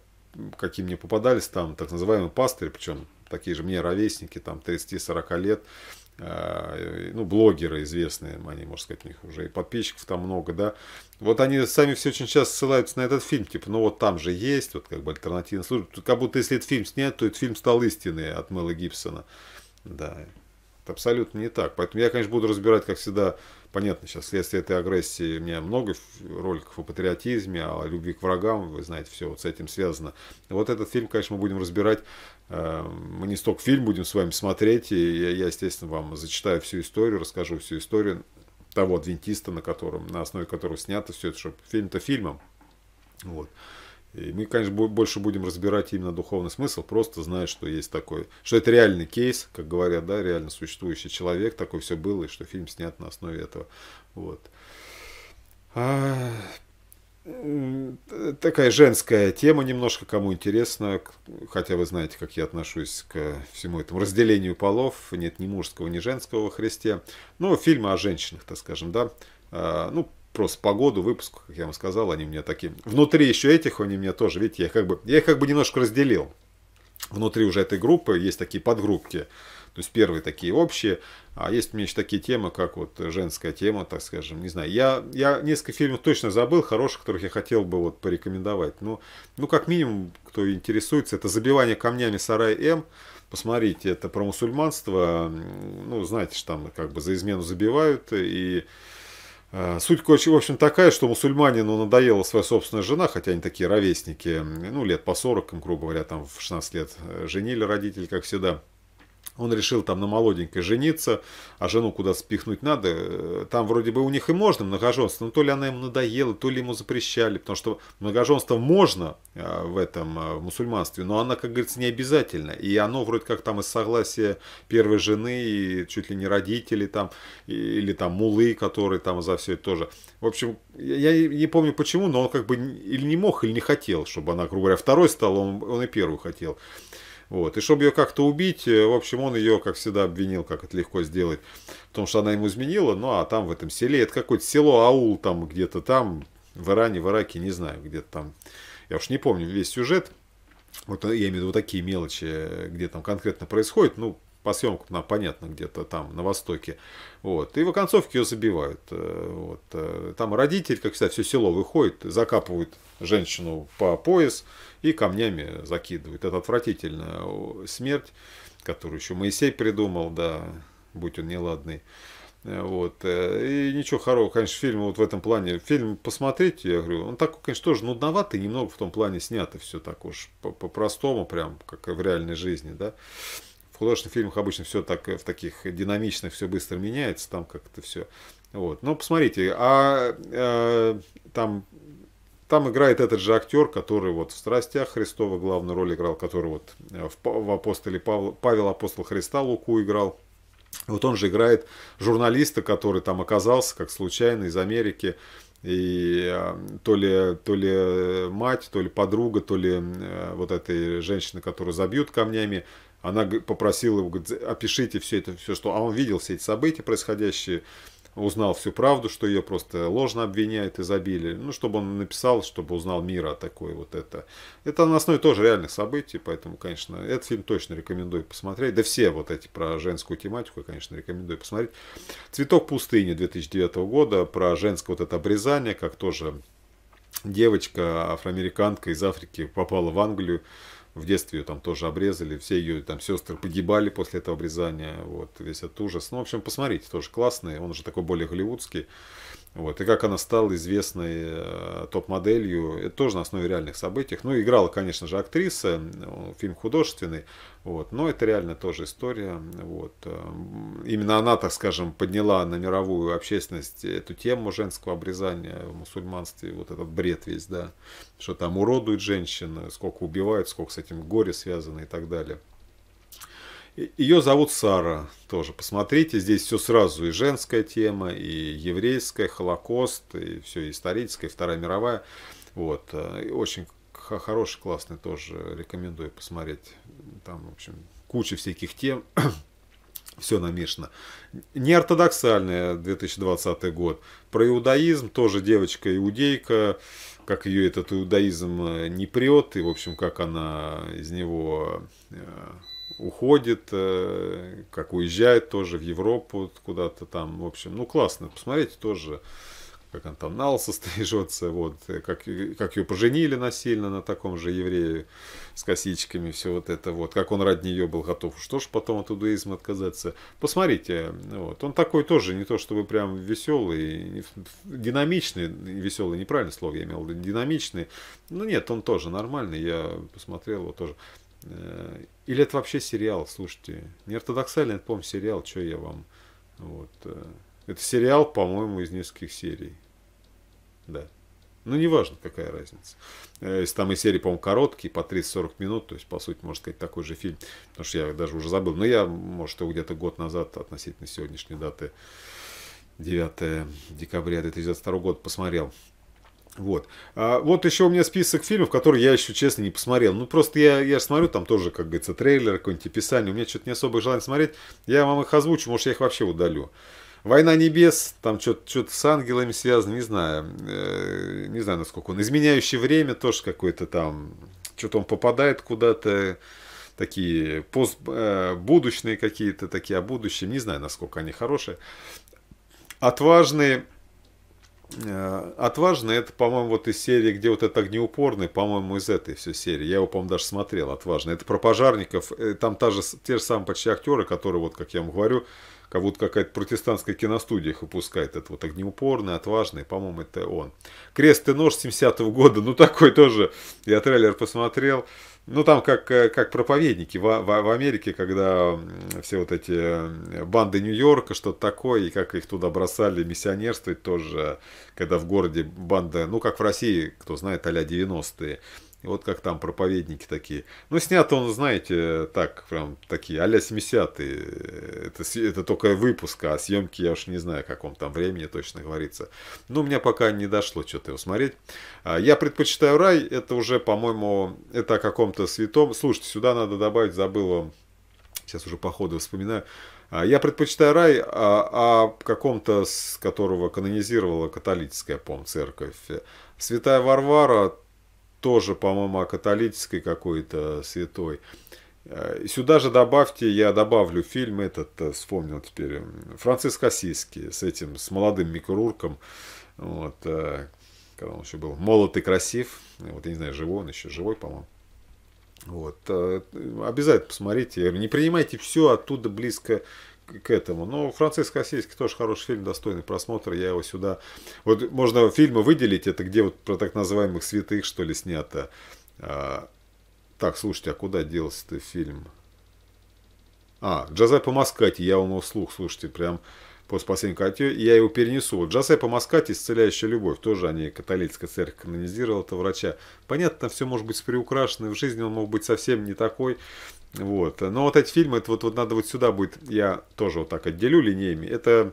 какие мне попадались там, так называемые пастыри, причем такие же мне ровесники, там 30-40 лет, а, ну, блогеры известные, они, можно сказать, у них уже и подписчиков там много, да. Вот они сами все очень часто ссылаются на этот фильм, типа, ну вот там же есть, вот как бы альтернативная служба. Как будто если этот фильм снят, то этот фильм стал истинный от Мэла Гибсона. Да, это абсолютно не так. Поэтому я, конечно, буду разбирать, как всегда, понятно, сейчас следствие этой агрессии, у меня много роликов о патриотизме, о любви к врагам, вы знаете, все вот с этим связано. Вот этот фильм, конечно, мы будем разбирать Э, мы не столько фильм будем с вами смотреть, и я, я, естественно, вам зачитаю всю историю, расскажу всю историю того адвентиста, на, котором, на основе которого снято все это, что фильм-то фильмом. Вот. И мы, конечно, больше будем разбирать именно духовный смысл, просто зная, что есть такой, что это реальный кейс, как говорят, да, реально существующий человек, такой все было, и что фильм снят на основе этого. Вот. А, такая женская тема немножко, кому интересно, хотя вы знаете, как я отношусь к всему этому разделению полов, нет ни мужского, ни женского во Христе, но ну, фильмы о женщинах, так скажем, да, а, ну, просто по году выпуску, как я вам сказал, они меня такие, внутри еще этих, они меня тоже, видите, я их как бы, я их как бы немножко разделил, внутри уже этой группы есть такие подгруппки, то есть первые такие общие, а есть у меня еще такие темы, как вот женская тема, так скажем, не знаю. Я, я несколько фильмов точно забыл, хороших, которых я хотел бы вот порекомендовать. но ну, как минимум, кто интересуется, это «Забивание камнями сарай М», посмотрите, это про мусульманство, ну, знаете, что там как бы за измену забивают, и э, Суть, в общем, такая, что мусульманину надоела своя собственная жена, хотя они такие ровесники, ну, лет по 40, им, грубо говоря, там в 16 лет э, женили родители, как всегда. Он решил там на молоденькой жениться, а жену куда спихнуть надо. Там вроде бы у них и можно многоженство, но то ли она ему надоела, то ли ему запрещали. Потому что многоженство можно э, в этом э, в мусульманстве, но она, как говорится, не обязательно. И оно вроде как там из согласия первой жены и чуть ли не родителей там, или там мулы, которые там за все это тоже. В общем, я не помню почему, но он как бы или не мог, или не хотел, чтобы она, грубо говоря, второй стала, он, он и первую хотел. Вот. И чтобы ее как-то убить, э, в общем, он ее, как всегда, обвинил, как это легко сделать, потому что она ему изменила. Ну, а там в этом селе, это какое-то село, аул там где-то там, в Иране, в Ираке, не знаю, где-то там. Я уж не помню весь сюжет. Вот э, я имею в виду вот такие мелочи, э, где там конкретно происходит. Ну, по съемкам нам понятно, где-то там на Востоке. Вот. И в оконцовке ее забивают. Э, вот. Э. Там родитель, как всегда, все село выходит, закапывают женщину по пояс и камнями закидывают. Это отвратительно. Смерть, которую еще Моисей придумал, да, будь он неладный. Э, вот. И ничего хорошего, конечно, фильм вот в этом плане. Фильм посмотреть, я говорю, он такой, конечно, тоже нудноватый, немного в том плане снято все так уж по-простому, прям как в реальной жизни, да. В художественных фильмах обычно все так э, в таких динамичных, все быстро меняется, там как-то все. Вот. Ну, посмотрите, а э, там, там играет этот же актер, который вот в «Страстях Христова» главную роль играл, который вот э, в, в «Апостоле» Павел, Павел Апостол Христа Луку играл. Вот он же играет журналиста, который там оказался, как случайно, из Америки. И э, то ли, то ли мать, то ли подруга, то ли вот этой женщины, которую забьют камнями, она попросила его, говорит, опишите все это, все, что... А он видел все эти события происходящие, узнал всю правду, что ее просто ложно обвиняют, изобилие. Ну, чтобы он написал, чтобы узнал мира такой вот это. Это на основе тоже реальных событий, поэтому, конечно, этот фильм точно рекомендую посмотреть. Да все вот эти про женскую тематику, я, конечно, рекомендую посмотреть. «Цветок пустыни» 2009 года, про женское вот это обрезание, как тоже девочка, афроамериканка из Африки попала в Англию, в детстве ее там тоже обрезали, все ее там сестры погибали после этого обрезания, вот весь этот ужас. Ну, в общем, посмотрите, тоже классный, он уже такой более голливудский. Вот. И как она стала известной э, топ-моделью, это тоже на основе реальных событий. Ну, играла, конечно же, актриса, э, фильм художественный, вот. но это реально тоже история. Вот. Э, именно она, так скажем, подняла на мировую общественность эту тему женского обрезания в мусульманстве, вот этот бред весь, да, что там уродуют женщин, сколько убивают, сколько с этим горе связано и так далее. Ее зовут Сара тоже. Посмотрите, здесь все сразу. И женская тема, и еврейская, Холокост, и все историческое, Вторая мировая. Вот. И очень хороший, классный тоже. Рекомендую посмотреть. Там, в общем, куча всяких тем. [clears throat] все намешано. Неортодоксальная 2020 год. Про иудаизм тоже девочка-иудейка как ее этот иудаизм э, не прет, и, в общем, как она из него э, уходит, э, как уезжает тоже в Европу куда-то там. В общем, ну классно, посмотрите тоже, как она там на Алсас стрижется, вот, как, как ее поженили насильно на таком же еврею с косичками, все вот это вот, как он ради нее был готов, что ж потом от иудаизма отказаться. Посмотрите, вот, он такой тоже, не то чтобы прям веселый, динамичный, веселый, неправильное слово я имел, динамичный, ну нет, он тоже нормальный, я посмотрел его тоже. Э, или это вообще сериал, слушайте. Неортодоксальный, это, по-моему, сериал, что я вам... Вот. Э, это сериал, по-моему, из нескольких серий. Да. Ну, неважно, какая разница. Э, если там и серии, по-моему, короткие, по 30-40 минут, то есть, по сути, можно сказать, такой же фильм, потому что я даже уже забыл. Но я, может, его где-то год назад, относительно сегодняшней даты, 9 декабря 2022 года, посмотрел. Вот. А, вот еще у меня список фильмов, которые я еще, честно, не посмотрел. Ну, просто я, я смотрю, там тоже, как говорится, трейлер, какое-нибудь описание. У меня что-то не особо желание смотреть. Я вам их озвучу, может, я их вообще удалю. «Война небес», там что-то что с ангелами связано, не знаю. Э, не знаю, насколько он. «Изменяющее время» тоже какой-то там... Что-то он попадает куда-то такие пост, э, будущие какие-то такие о будущем. Не знаю, насколько они хорошие. Отважные Э, отважный, это, по-моему, вот из серии, где вот этот огнеупорный, по-моему, из этой всей серии. Я его, по-моему, даже смотрел, отважный. Это про пожарников. Э, там та же, те же самые почти актеры, которые, вот как я вам говорю, как будто какая-то протестантская киностудия их выпускает. Это вот огнеупорный, отважный, по-моему, это он. Крест и нож 70-го года, ну такой тоже. Я трейлер посмотрел. Ну, там как, э, как проповедники в, в, в Америке, когда все вот эти э, банды Нью-Йорка, что-то такое, и как их туда бросали миссионерствовать тоже, когда в городе банда, ну, как в России, кто знает, а-ля 90-е, и вот как там проповедники такие. Ну, снят он, знаете, так, прям такие, а-ля 70-е. Это, это только выпуск, а съемки я уж не знаю, как он там времени точно говорится. Но ну, меня пока не дошло что-то его смотреть. А, я предпочитаю рай, это уже, по-моему, это о каком-то святом. Слушайте, сюда надо добавить, забыл вам, сейчас уже по ходу вспоминаю. А, я предпочитаю рай о, а, о а каком-то, с которого канонизировала католическая, по церковь. Святая Варвара тоже, по-моему, о католической какой-то э, святой. Э, сюда же добавьте, я добавлю фильм этот, э, вспомнил теперь, Франциск Осиский с этим, с молодым микрурком, вот, когда он еще был молод и красив, вот, я не знаю, живой он еще, живой, по-моему. Вот, обязательно посмотрите, не принимайте все оттуда близко к этому. Но Франциск Осейский тоже хороший фильм, достойный просмотра. Я его сюда... Вот можно фильмы выделить, это где вот про так называемых святых, что ли, снято. А, так, слушайте, а куда делся-то фильм? А, Джозеппе Маскати, я вам его слух, слушайте, прям по спасению Катю, я его перенесу. Вот Джозеппе Маскати «Исцеляющая любовь», тоже они, католическая церковь канонизировала это врача. Понятно, все может быть приукрашено, в жизни он мог быть совсем не такой. Вот. Но вот эти фильмы, это вот, вот надо вот сюда будет, я тоже вот так отделю линейми. Это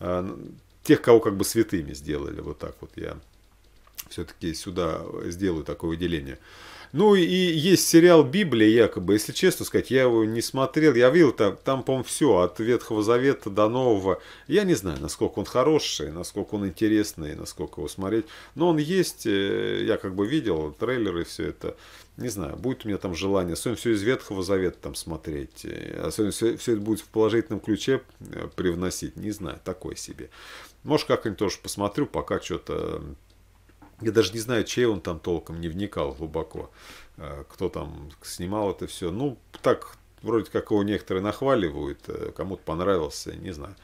э, тех, кого как бы святыми сделали, вот так вот я все-таки сюда э, сделаю такое выделение. Ну и есть сериал «Библия» якобы, если честно сказать, я его не смотрел, я видел там, там по-моему, все, от Ветхого Завета до Нового. Я не знаю, насколько он хороший, насколько он интересный, насколько его смотреть, но он есть, э, я как бы видел трейлеры, все это. Не знаю, будет у меня там желание, особенно все из Ветхого Завета там смотреть, э, особенно все, все это будет в положительном ключе привносить, не знаю, такое себе. Может, как-нибудь тоже посмотрю, пока что-то я даже не знаю, чей он там толком не вникал глубоко, э, кто там снимал это все. Ну, так, вроде как его некоторые нахваливают, э, кому-то понравился, не знаю.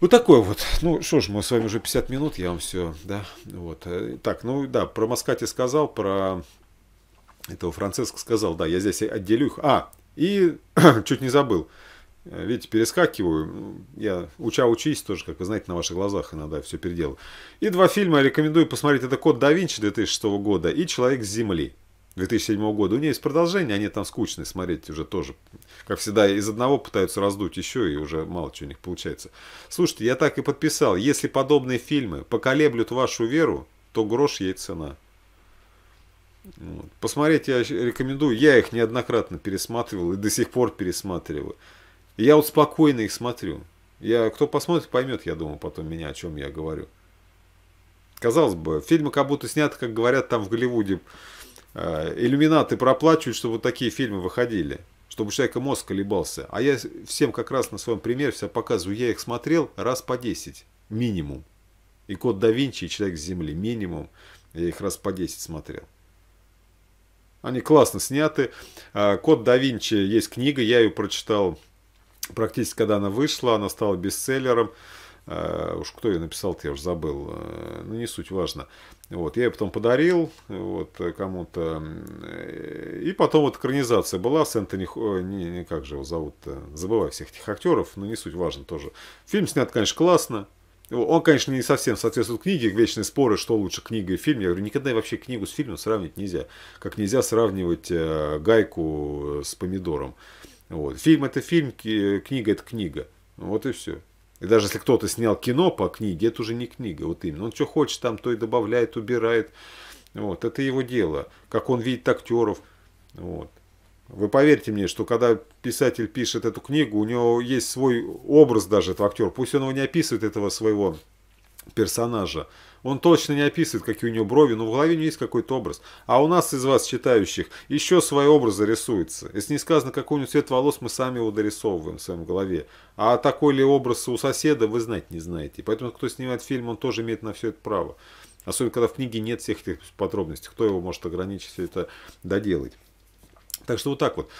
Вот такой вот. Ну, что ж, мы с вами уже 50 минут, я вам все, да, вот. Э, так, ну да, про Маскати сказал, про этого Франциско сказал, да, я здесь отделю их. А, и [clears throat] чуть не забыл. Э, видите, перескакиваю. Я уча учись тоже, как вы знаете, на ваших глазах иногда все переделаю. И два фильма я рекомендую посмотреть. Это «Код да Винчи» 2006 года и «Человек с земли». 2007 года. У нее есть продолжение, они там скучные смотреть уже тоже. Как всегда, из одного пытаются раздуть еще, и уже мало чего у них получается. Слушайте, я так и подписал. Если подобные фильмы поколеблют вашу веру, то грош ей цена. Посмотреть я рекомендую. Я их неоднократно пересматривал и до сих пор пересматриваю я вот спокойно их смотрю. Я, кто посмотрит, поймет, я думаю, потом меня, о чем я говорю. Казалось бы, фильмы как будто сняты, как говорят там в Голливуде, а, иллюминаты проплачивают, чтобы такие фильмы выходили, чтобы у человека мозг колебался. А я всем как раз на своем примере все показываю, я их смотрел раз по 10, минимум. И Код да Винчи, и Человек с Земли, минимум. Я их раз по 10 смотрел. Они классно сняты. А, Код да Винчи есть книга, я ее прочитал Практически, когда она вышла, она стала бестселлером. Э, уж кто ее написал, я уже забыл. Э, ну, не суть, важно. Вот, я ее потом подарил вот, кому-то. Э, и потом вот экранизация была с Энтони... Не, не, как же его зовут-то? Забываю всех этих актеров, но не суть, важно тоже. Фильм снят, конечно, классно. Он, конечно, не совсем соответствует книге, вечные споры, что лучше, книга и фильм. Я говорю, никогда вообще книгу с фильмом сравнивать нельзя. Как нельзя сравнивать гайку с помидором. Вот. Фильм это фильм, книга это книга. Ну, вот и все. И даже если кто-то снял кино по книге, это уже не книга, вот именно. Он что хочет там, то и добавляет, убирает. Вот, это его дело. Как он видит актеров. Вот. Вы поверьте мне, что когда писатель пишет эту книгу, у него есть свой образ даже этого актера. Пусть он его не описывает, этого своего персонажа. Он точно не описывает, какие у него брови, но в голове у него есть какой-то образ. А у нас из вас, читающих, еще свои образы рисуются. Если не сказано, какой у него цвет волос, мы сами его дорисовываем в своем голове. А такой ли образ у соседа, вы знать не знаете. Поэтому, кто снимает фильм, он тоже имеет на все это право. Особенно, когда в книге нет всех этих подробностей. Кто его может ограничить все это доделать? Так что вот так вот.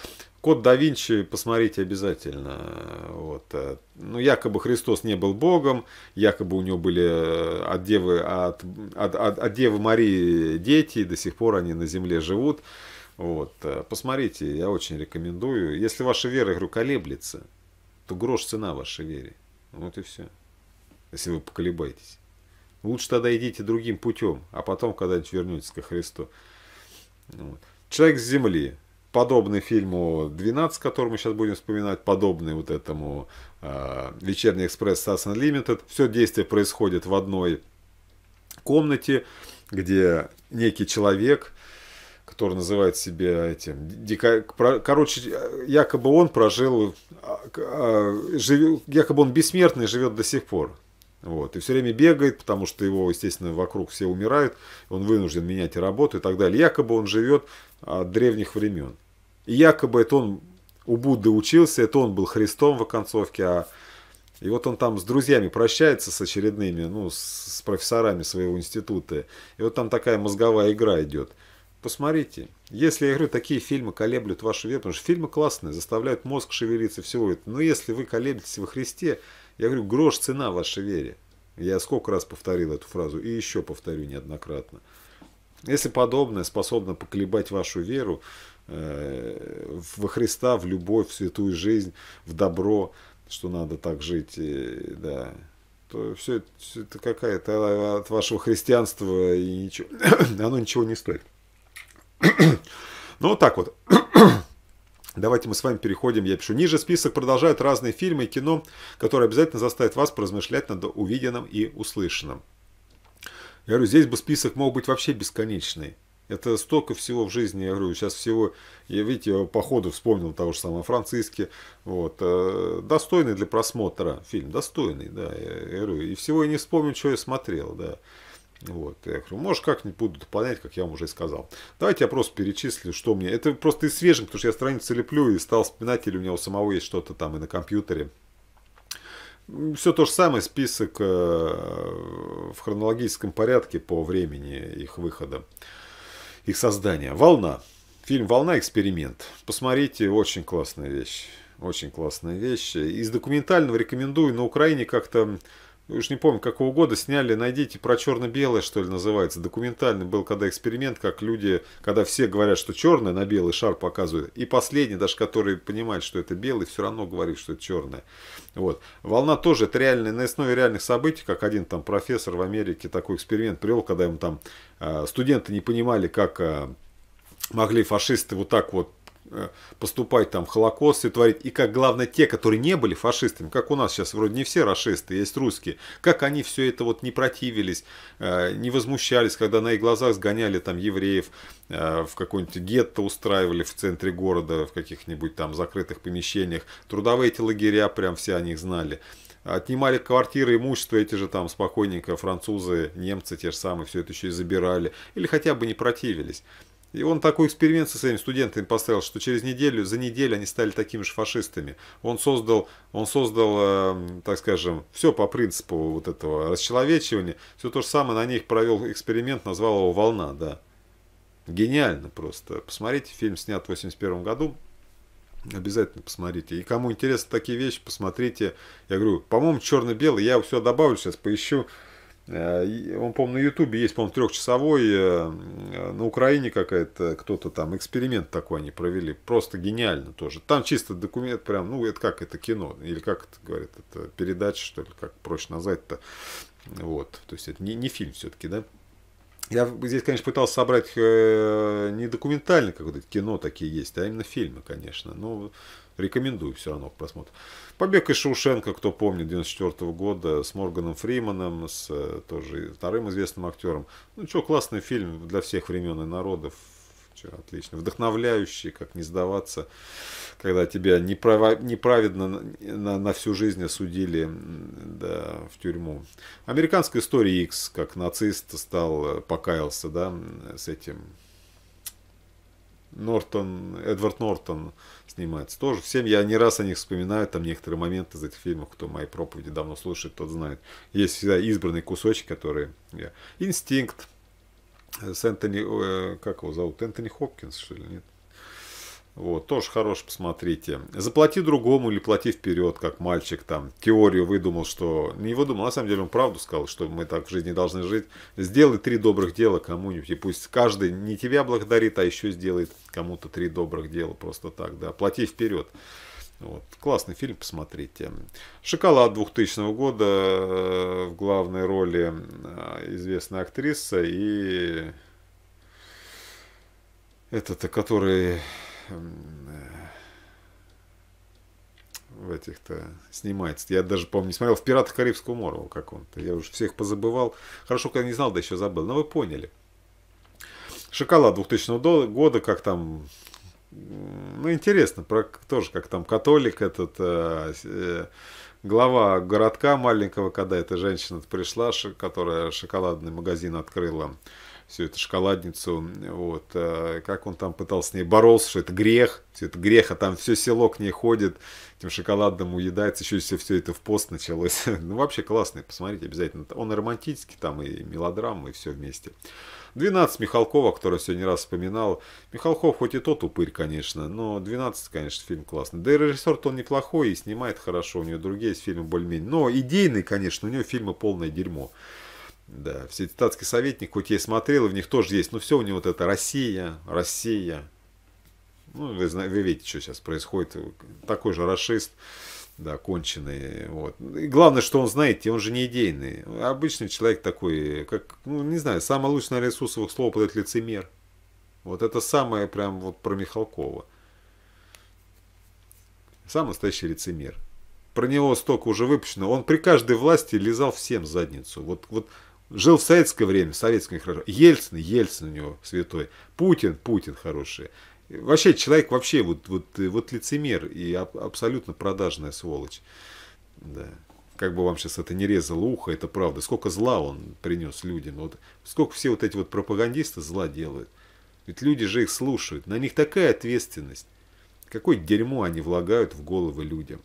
Код да Винчи посмотрите обязательно. Вот. Э, ну, якобы Христос не был Богом, якобы у него были э, от Девы, от, от, от, от Девы Марии дети, и до сих пор они на земле живут. Вот. Э, посмотрите, я очень рекомендую. Если ваша вера, я говорю, колеблется, то грош цена вашей вере. Вот и все. Если вы поколебаетесь. Лучше тогда идите другим путем, а потом когда-нибудь вернетесь ко Христу. Вот. Человек с земли, подобный фильму «12», который мы сейчас будем вспоминать, подобный вот этому э, «Вечерний экспресс SAS Unlimited». Все действие происходит в одной комнате, где некий человек, который называет себя этим... Дико... Короче, якобы он прожил... А, а, Жив... Якобы он бессмертный, живет до сих пор. Вот. И все время бегает, потому что его, естественно, вокруг все умирают, он вынужден менять и работу и так далее. Якобы он живет древних времен. И якобы это он у Будды учился, это он был Христом в оконцовке, а и вот он там с друзьями прощается, с очередными, ну, с профессорами своего института. И вот там такая мозговая игра идет. Посмотрите. Если, я говорю, такие фильмы колеблют вашу веру, потому что фильмы классные, заставляют мозг шевелиться, всего это. Но если вы колеблетесь во Христе, я говорю, грош цена вашей вере. Я сколько раз повторил эту фразу и еще повторю неоднократно. Если подобное способно поколебать вашу веру, Э, во Христа, в любовь, в святую жизнь, в добро, что надо так жить, и, да, то все это, все это какая-то а, а, от вашего христианства и ничего, [coughs] оно ничего не стоит. [coughs] ну, вот так вот. [coughs] Давайте мы с вами переходим, я пишу, ниже список продолжают разные фильмы и кино, которые обязательно заставят вас поразмышлять над увиденным и услышанным. Я говорю, здесь бы список мог быть вообще бесконечный. Это столько всего в жизни, я говорю, сейчас всего, я, видите, я походу вспомнил того же самого Франциски. Вот, э, достойный для просмотра фильм, достойный, да, я, я говорю. И всего я не вспомнил, что я смотрел, да. Вот, я говорю, может, как-нибудь буду дополнять, как я вам уже сказал. Давайте я просто перечислю, что мне... Это просто из свежим, потому что я страницы леплю и стал вспоминать, или у меня у самого есть что-то там и на компьютере. Все то же самое, список э, в хронологическом порядке по времени их выхода их создания. «Волна». Фильм «Волна. Эксперимент». Посмотрите, очень классная вещь. Очень классная вещь. Из документального рекомендую. На Украине как-то уж не помню, какого года сняли, найдите, про черно-белое, что ли, называется. Документальный был, когда эксперимент, как люди, когда все говорят, что черное, на белый шар показывают. И последний, даже который понимает, что это белый, все равно говорит, что это черное. Вот. Волна тоже, это реально, на основе реальных событий, как один там профессор в Америке такой эксперимент привел, когда ему там а, студенты не понимали, как а, могли фашисты вот так вот Э, поступать там в Холокост и творить, и как главное те, которые не были фашистами, как у нас сейчас вроде не все расисты, есть русские, как они все это вот не противились, э, не возмущались, когда на их глазах сгоняли там евреев, э, в какой-нибудь гетто устраивали в центре города, в каких-нибудь там закрытых помещениях, трудовые эти лагеря, прям все о них знали отнимали квартиры, имущество эти же там спокойненько французы, немцы те же самые, все это еще и забирали, или хотя бы не противились. И он такой эксперимент со своими студентами поставил, что через неделю, за неделю они стали такими же фашистами. Он создал, он создал эм, так скажем, все по принципу вот этого расчеловечивания. Все то же самое на них провел эксперимент, назвал его «Волна», да. Гениально просто. Посмотрите, фильм снят в 81 году. Обязательно посмотрите. И кому интересны такие вещи, посмотрите. Я говорю, по-моему, черно-белый. Я все добавлю сейчас, поищу. Э, он, помню, на Ютубе есть, по-моему, трехчасовой, э, на Украине какая-то, э, кто-то там, эксперимент такой они провели, просто гениально тоже. Там чисто документ прям, ну, это как, это кино, или как это говорят, это передача, что ли, как проще назвать-то, вот, то есть это не, не фильм все-таки, да. Я здесь, конечно, пытался собрать не документальное вот это кино такие есть, а именно фильмы, конечно. Но ну, Рекомендую все равно к просмотру. Побег из Шоушенка, кто помнит, 94 года, с Морганом Фриманом, с э, тоже вторым известным актером. Ну что, классный фильм для всех времен и народов. Че, отлично. Вдохновляющий, как не сдаваться, когда тебя неправ... неправедно на, на, на всю жизнь осудили да, в тюрьму. Американская история X, как нацист стал, э, покаялся, да, с этим Нортон, Эдвард Нортон, снимается тоже. Всем я не раз о них вспоминаю, там некоторые моменты из этих фильмов, кто мои проповеди давно слушает, тот знает. Есть всегда избранный кусочек, который... Я... Инстинкт, э, с Энтони, э, как его зовут, Энтони Хопкинс, что ли, нет? Вот, тоже хорош, посмотрите. Заплати другому или плати вперед, как мальчик там. Теорию выдумал, что... Не выдумал, на самом деле он правду сказал, что мы так в жизни должны жить. Сделай три добрых дела кому-нибудь. И пусть каждый не тебя благодарит, а еще сделает кому-то три добрых дела просто так, да. Плати вперед. Вот. Классный фильм, посмотрите. «Шоколад» 2000 года. Э, в главной роли э, известная актриса и... Это-то, который Эм, э, в этих-то снимается. Я даже, помню, не смотрел в «Пиратах Карибского моря» как он-то. Я уже всех позабывал. Хорошо, когда не знал, да еще забыл. Но вы поняли. Шоколад 2000 года, как там... Ну, интересно, про тоже, как там католик этот... Э, э глава городка маленького, когда эта женщина пришла, которая шоколадный магазин открыла всю эту шоколадницу, вот, э, как он там пытался с ней боролся, что это грех, все это грех, а там все село к ней ходит, этим шоколадом уедается, еще все, все это в пост началось. [laughs] Ну, вообще классный, посмотрите обязательно. Он и романтический, там и мелодрама, и все вместе. 12 Михалкова, который сегодня раз вспоминал. Михалков хоть и тот упырь, конечно, но 12, конечно, фильм классный. Да и режиссер-то он неплохой и снимает хорошо, у него другие есть фильмы более-менее. Но идейный, конечно, у него фильмы полное дерьмо. Да, все статский советник, хоть я и смотрел, и в них тоже есть, но все у него вот это Россия, Россия. Ну, вы, вы видите, что сейчас происходит. Такой же расист, да, конченый. Вот. И главное, что он, знаете, он же не идейный. Обычный человек такой, как, ну, не знаю, самое лучшее, наверное, Иисусовых слов это лицемер. Вот это самое прям вот про Михалкова. Самый настоящий лицемер. Про него столько уже выпущено. Он при каждой власти лизал всем задницу. Вот, вот Жил в советское время, в советское хорошо. Ельцин, Ельцин у него святой. Путин, Путин хороший. Вообще человек вообще вот, вот, вот лицемер и абсолютно продажная сволочь. Да. Как бы вам сейчас это не резало ухо, это правда. Сколько зла он принес людям. Вот, сколько все вот эти вот пропагандисты зла делают. Ведь люди же их слушают. На них такая ответственность. Какое дерьмо они влагают в головы людям.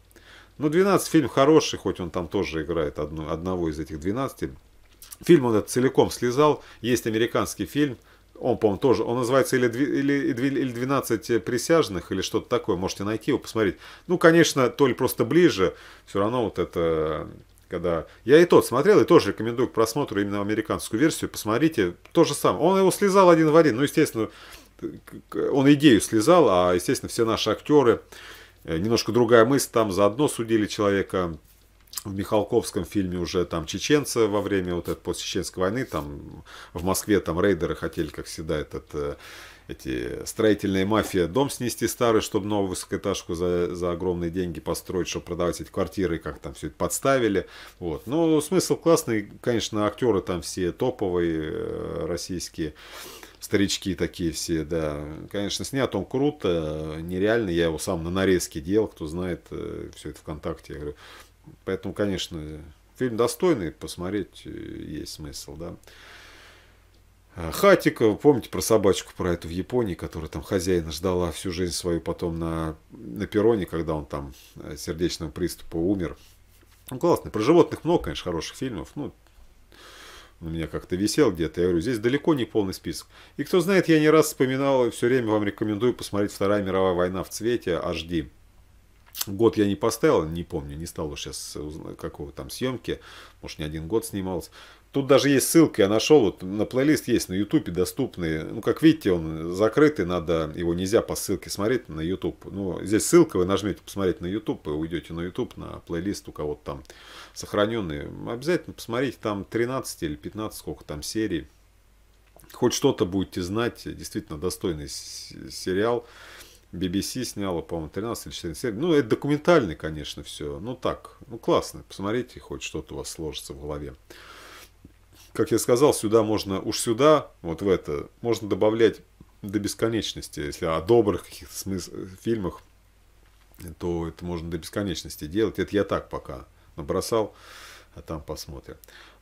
Ну, 12 фильм хороший, хоть он там тоже играет одну, одного из этих 12 Фильм он этот целиком слезал. Есть американский фильм, он, по-моему, тоже, он называется или, или, или 12 присяжных, или что-то такое, можете найти его, посмотреть. Ну, конечно, то ли просто ближе, все равно вот это, когда... Я и тот смотрел, и тоже рекомендую к просмотру именно американскую версию, посмотрите, то же самое. Он его слезал один в один, ну, естественно, он идею слезал, а, естественно, все наши актеры, э, немножко другая мысль, там заодно судили человека, в Михалковском фильме уже там чеченцы во время вот этой постчеченской войны, там в Москве там рейдеры хотели, как всегда, этот э, эти строительные мафия дом снести старый, чтобы новую высокоэтажку за, за огромные деньги построить, чтобы продавать эти квартиры, как там все это подставили. Вот. Но ну, смысл классный, конечно, актеры там все топовые э, российские старички такие все, да. Конечно, снят он круто, э, нереально. Я его сам на нарезке делал, кто знает, все это ВКонтакте. Я говорю, Поэтому, конечно, фильм достойный, посмотреть э, есть смысл, да. А, Хатика, помните про собачку про эту в Японии, которая там хозяина ждала всю жизнь свою потом на, на перроне, когда он там э, сердечного приступа умер. Ну, классно. Про животных много, конечно, хороших фильмов. Ну, у меня как-то висел где-то. Я говорю, здесь далеко не полный список. И кто знает, я не раз вспоминал и все время вам рекомендую посмотреть Вторая мировая война в цвете HD. Год я не поставил, не помню, не стал уж сейчас какого там съемки, может не один год снимался. Тут даже есть ссылка, я нашел, вот на плейлист есть на ютубе доступный, ну как видите он закрытый, надо, его нельзя по ссылке смотреть на ютуб, ну здесь ссылка, вы нажмете посмотреть на ютуб, и уйдете на ютуб, на плейлист у кого-то там сохраненный, обязательно посмотрите, там 13 или 15, сколько там серий, хоть что-то будете знать, действительно достойный сериал, BBC сняла, по-моему, 13 или 14 серий. Ну, это документальный, конечно, все. Ну, так, ну, классно. Посмотрите, хоть что-то у вас сложится в голове. Как я сказал, сюда можно, уж сюда, вот в это, можно добавлять до бесконечности. Если о добрых каких-то смысл, фильмах, то это можно до бесконечности делать. Это я так пока набросал, а там посмотрим.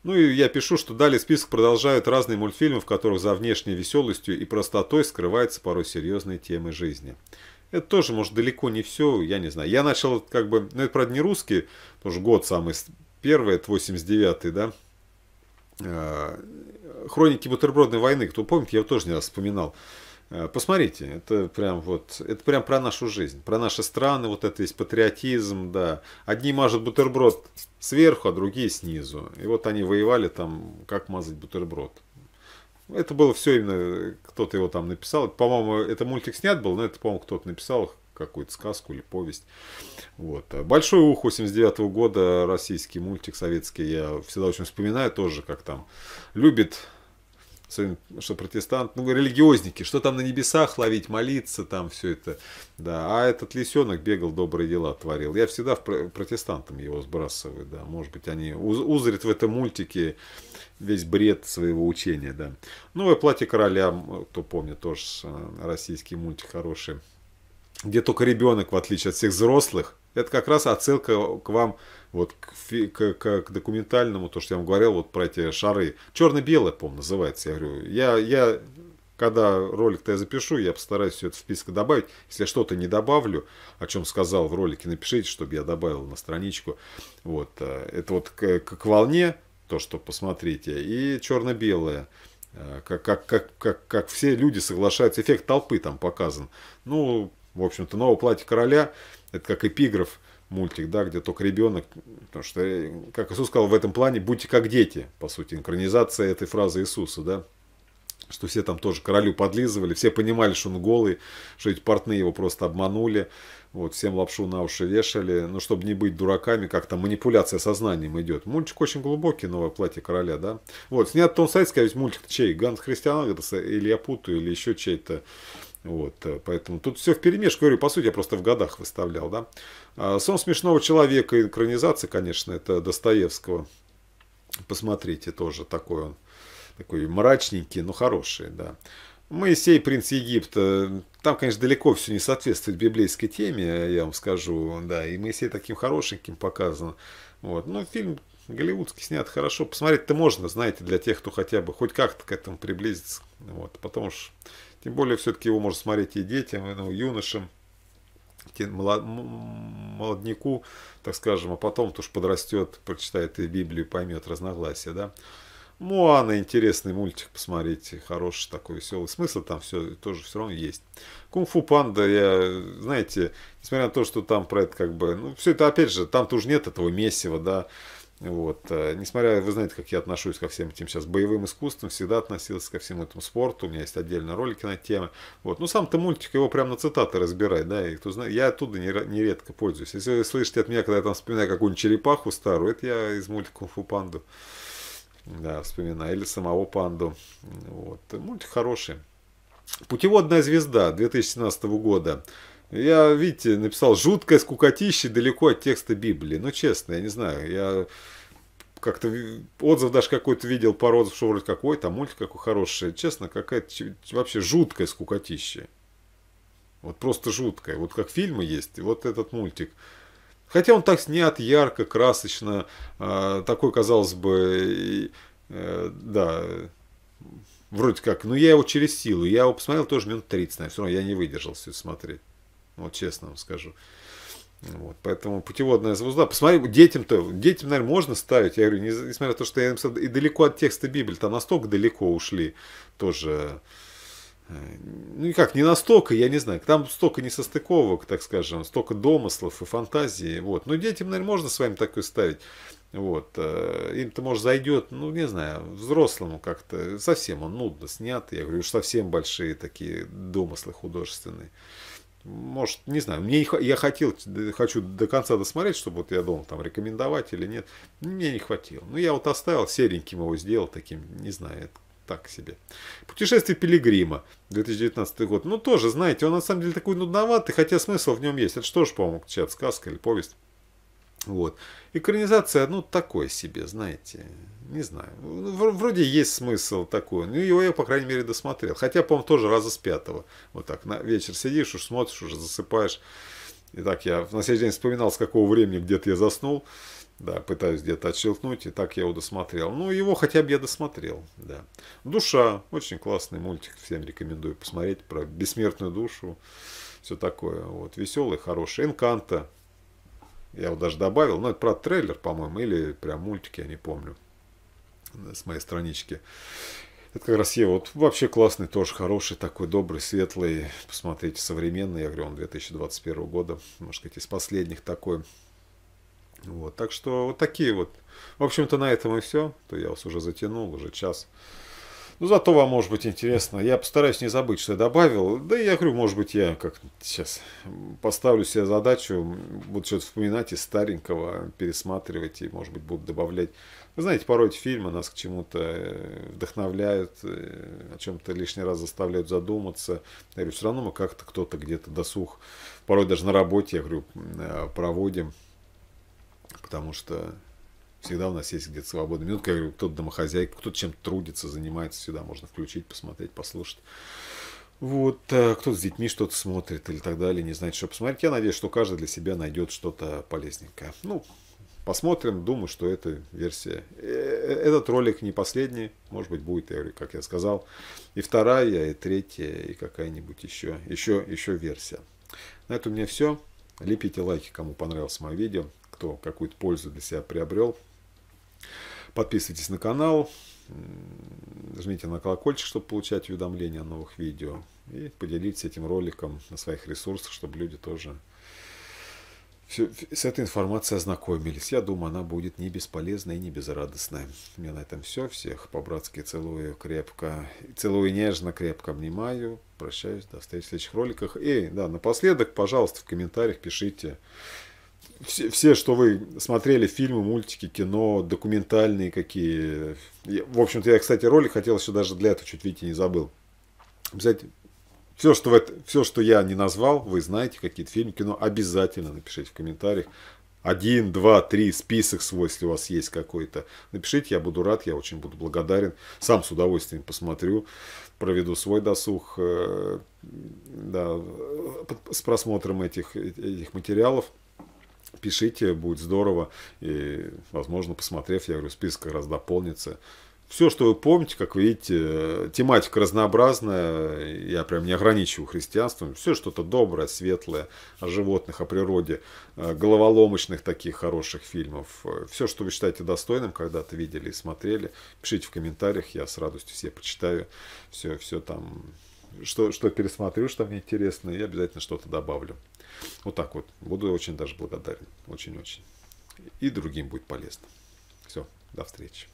Ну и я пишу, что далее список продолжают разные мультфильмы, в которых за внешней веселостью и простотой скрываются порой серьезные темы жизни. Это тоже, может, далеко не все, я не знаю. Я начал как бы, ну это, правда, не русский, потому что год самый первый, это 89-й, да, а, Хроники бутербродной войны, кто помнит, я его тоже не раз вспоминал. Э, посмотрите, это прям вот, это прям про нашу жизнь, про наши страны, вот это есть патриотизм, да. Одни мажут бутерброд сверху, а другие снизу. И вот они воевали там, как мазать бутерброд. Это было все именно, кто-то его там написал. По-моему, это мультик снят был, но это, по-моему, кто-то написал какую-то сказку или повесть. Вот. «Большой ух» 89 года, российский мультик советский, я всегда очень вспоминаю тоже, как там любит что протестант, ну, религиозники, что там на небесах ловить, молиться, там все это, да, а этот лисенок бегал, добрые дела творил, я всегда в протестантам его сбрасываю, да, может быть, они уз узрят в этом мультике весь бред своего учения, да. Новое ну, платье короля, кто помнит, тоже э, российский мультик хороший, где только ребенок, в отличие от всех взрослых, это как раз отсылка к вам вот к, к, к, к документальному, то, что я вам говорил, вот про эти шары. Черно-белое, по-моему, называется. Я говорю, я, я когда ролик-то я запишу, я постараюсь все это в список добавить. Если я что-то не добавлю, о чем сказал в ролике, напишите, чтобы я добавил на страничку. Вот. Это вот к, к волне, то, что посмотрите, и черно-белое. Как, как, как, как, как все люди соглашаются, эффект толпы там показан. Ну, в общем-то, новое платье короля, это как эпиграф – мультик, да, где только ребенок, потому что, э, как Иисус сказал, в этом плане будьте как дети, по сути, инкронизация этой фразы Иисуса, да, что все там тоже королю подлизывали, все понимали, что он голый, что эти портные его просто обманули, вот, всем лапшу на уши вешали, но чтобы не быть дураками, как там манипуляция сознанием идет. Мультик очень глубокий, новое платье короля, да? Вот, снят Том Сайдский, а ведь мультик чей? Ганс Христиан, или я путаю, или еще чей-то. Вот, э, поэтому тут все в перемешку. Говорю, по сути, я просто в годах выставлял. Да? А, Сон смешного человека, экранизация, конечно, это Достоевского. Посмотрите, тоже такой он. Такой мрачненький, но хороший, да. Моисей, принц Египта, там, конечно, далеко все не соответствует библейской теме, я вам скажу, да, и Моисей таким хорошеньким показан, вот, но ну, фильм голливудский снят хорошо, посмотреть-то можно, знаете, для тех, кто хотя бы хоть как-то к этому приблизится, вот, потом уж тем более, все-таки его можно смотреть и детям, и ну, юношам, и молодняку, так скажем, а потом тоже подрастет, прочитает и Библию, поймет разногласия, да. Муана ну, интересный мультик, посмотрите, хороший такой, веселый. Смысл там все тоже все равно есть. Кунг-фу панда, я, знаете, несмотря на то, что там про это как бы, ну, все это опять же, там тоже нет этого месива, да, вот. Э, несмотря, вы знаете, как я отношусь ко всем этим сейчас боевым искусствам, всегда относился ко всему этому спорту, у меня есть отдельные ролики на темы. Вот. Ну, сам-то мультик его прямо на цитаты разбирает, да, и кто знает, я оттуда нередко пользуюсь. Если вы слышите от меня, когда я там вспоминаю какую-нибудь черепаху старую, это я из мультика фу панду», да, вспоминаю, или самого панду. Вот. Мультик хороший. «Путеводная звезда» 2017 года. Я, видите, написал жуткое скукотище далеко от текста Библии. Ну, честно, я не знаю. Я как-то отзыв даже какой-то видел пару отзывов, что вроде какой, там мультик какой хороший. Честно, какая-то вообще жуткая скукотища. Вот просто жуткая. Вот как фильмы есть, вот этот мультик. Хотя он так снят ярко, красочно, э, такой, казалось бы, э, да, вроде как, но я его через силу, я его посмотрел тоже минут 30, наверное, все равно я не выдержал все смотреть. Вот честно вам скажу. Вот, поэтому путеводная звезда. Посмотри, детям-то, детям, наверное, можно ставить. Я говорю, несмотря на то, что я написал, и далеко от текста Библии, там настолько далеко ушли тоже. Э, ну, как, не настолько, я не знаю. Там столько несостыковок, так скажем, столько домыслов и фантазии. Вот. Но детям, наверное, можно с вами такое ставить. Вот. Э, Им-то, может, зайдет, ну, не знаю, взрослому как-то. Совсем он нудно снят. Я говорю, уж совсем большие такие домыслы художественные. Может, не знаю, мне их, я хотел, хочу до конца досмотреть, чтобы вот я думал, там, рекомендовать или нет. Мне не хватило. Ну, я вот оставил, сереньким его сделал таким, не знаю, так себе. Путешествие Пилигрима, 2019 год. Ну, тоже, знаете, он на самом деле такой нудноватый, хотя смысл в нем есть. Это что ж, по-моему, чат, сказка или повесть. Вот. Экранизация, ну, такое себе, знаете, не знаю. Ну, вроде есть смысл такой, ну, его я, по крайней мере, досмотрел. Хотя, по-моему, тоже раза с пятого. Вот так, на вечер сидишь, уж смотришь, уже засыпаешь. И так я на следующий день вспоминал, с какого времени где-то я заснул. Да, пытаюсь где-то отщелкнуть, и так я его досмотрел. Ну, его хотя бы я досмотрел, да. «Душа» – очень классный мультик, всем рекомендую посмотреть, про бессмертную душу, все такое. Вот, веселый, хороший. «Энканта» Я его даже добавил. Но ну, это, правда, трейлер, по-моему, или прям мультики, я не помню. С моей странички. Это как раз Ева. Вот вообще классный, тоже хороший, такой добрый, светлый. Посмотрите, современный. Я говорю, он 2021 года. Может быть, из последних такой. Вот, так что вот такие вот. В общем-то, на этом и все. То я вас уже затянул, уже час. Но «Ну, зато вам может быть интересно. Я постараюсь не забыть, что я добавил. Да я говорю, может быть, я как сейчас поставлю себе задачу, буду что-то вспоминать из старенького, пересматривать и, может быть, буду добавлять. Вы знаете, порой эти фильмы нас к чему-то э, вдохновляют, э, о чем-то лишний раз заставляют задуматься. Я говорю, все равно мы как-то кто-то где-то досух, порой даже на работе, я говорю, э, проводим, потому что Всегда у нас есть где-то свободная минутка. Я говорю, кто-то домохозяйка, кто-то чем трудится, занимается. Всегда можно включить, посмотреть, послушать. Вот, э, кто-то с детьми что-то смотрит или так далее, не знает, что посмотреть. Я надеюсь, что каждый для себя найдет что-то полезненькое. Ну, посмотрим. Думаю, что эта версия. Э, э, этот ролик не последний. Может быть, будет, я говорю, как я сказал. И вторая, и третья, и какая-нибудь еще, еще, еще версия. На этом у меня все. Лепите лайки, кому понравилось мое видео, кто какую-то пользу для себя приобрел. Подписывайтесь на канал, жмите на колокольчик, чтобы получать уведомления о новых видео. И поделитесь этим роликом на своих ресурсах, чтобы люди тоже все, с этой информацией ознакомились. Я думаю, она будет не бесполезной, и не безрадостная. У меня на этом все. Всех по-братски целую крепко, целую нежно, крепко обнимаю. Прощаюсь, до встречи в следующих роликах. И да, напоследок, пожалуйста, в комментариях пишите, все, все, что вы смотрели, фильмы, мультики, кино, документальные какие. В общем-то, я, кстати, ролик хотел еще даже для этого чуть, видите, не забыл. Обязательно. Все что, в это, все, что я не назвал, вы знаете, какие-то фильмы, кино, обязательно напишите в комментариях. Один, два, три, список свой, если у вас есть какой-то. Напишите, я буду рад, я очень буду благодарен. Сам с удовольствием посмотрю, проведу свой досуг э, да, с просмотром этих, этих материалов пишите, будет здорово. И, возможно, посмотрев, я говорю, список раз дополнится. Все, что вы помните, как видите, э, тематика разнообразная, я прям не ограничиваю христианством. Все что-то доброе, светлое, о животных, о природе, э, головоломочных таких хороших фильмов. Все, что вы считаете достойным, когда-то видели и смотрели, пишите в комментариях, я с радостью все почитаю. Все, все там, что, что пересмотрю, что мне интересно, и обязательно что-то добавлю. Вот так вот. Буду очень даже благодарен. Очень-очень. И другим будет полезно. Все, до встречи.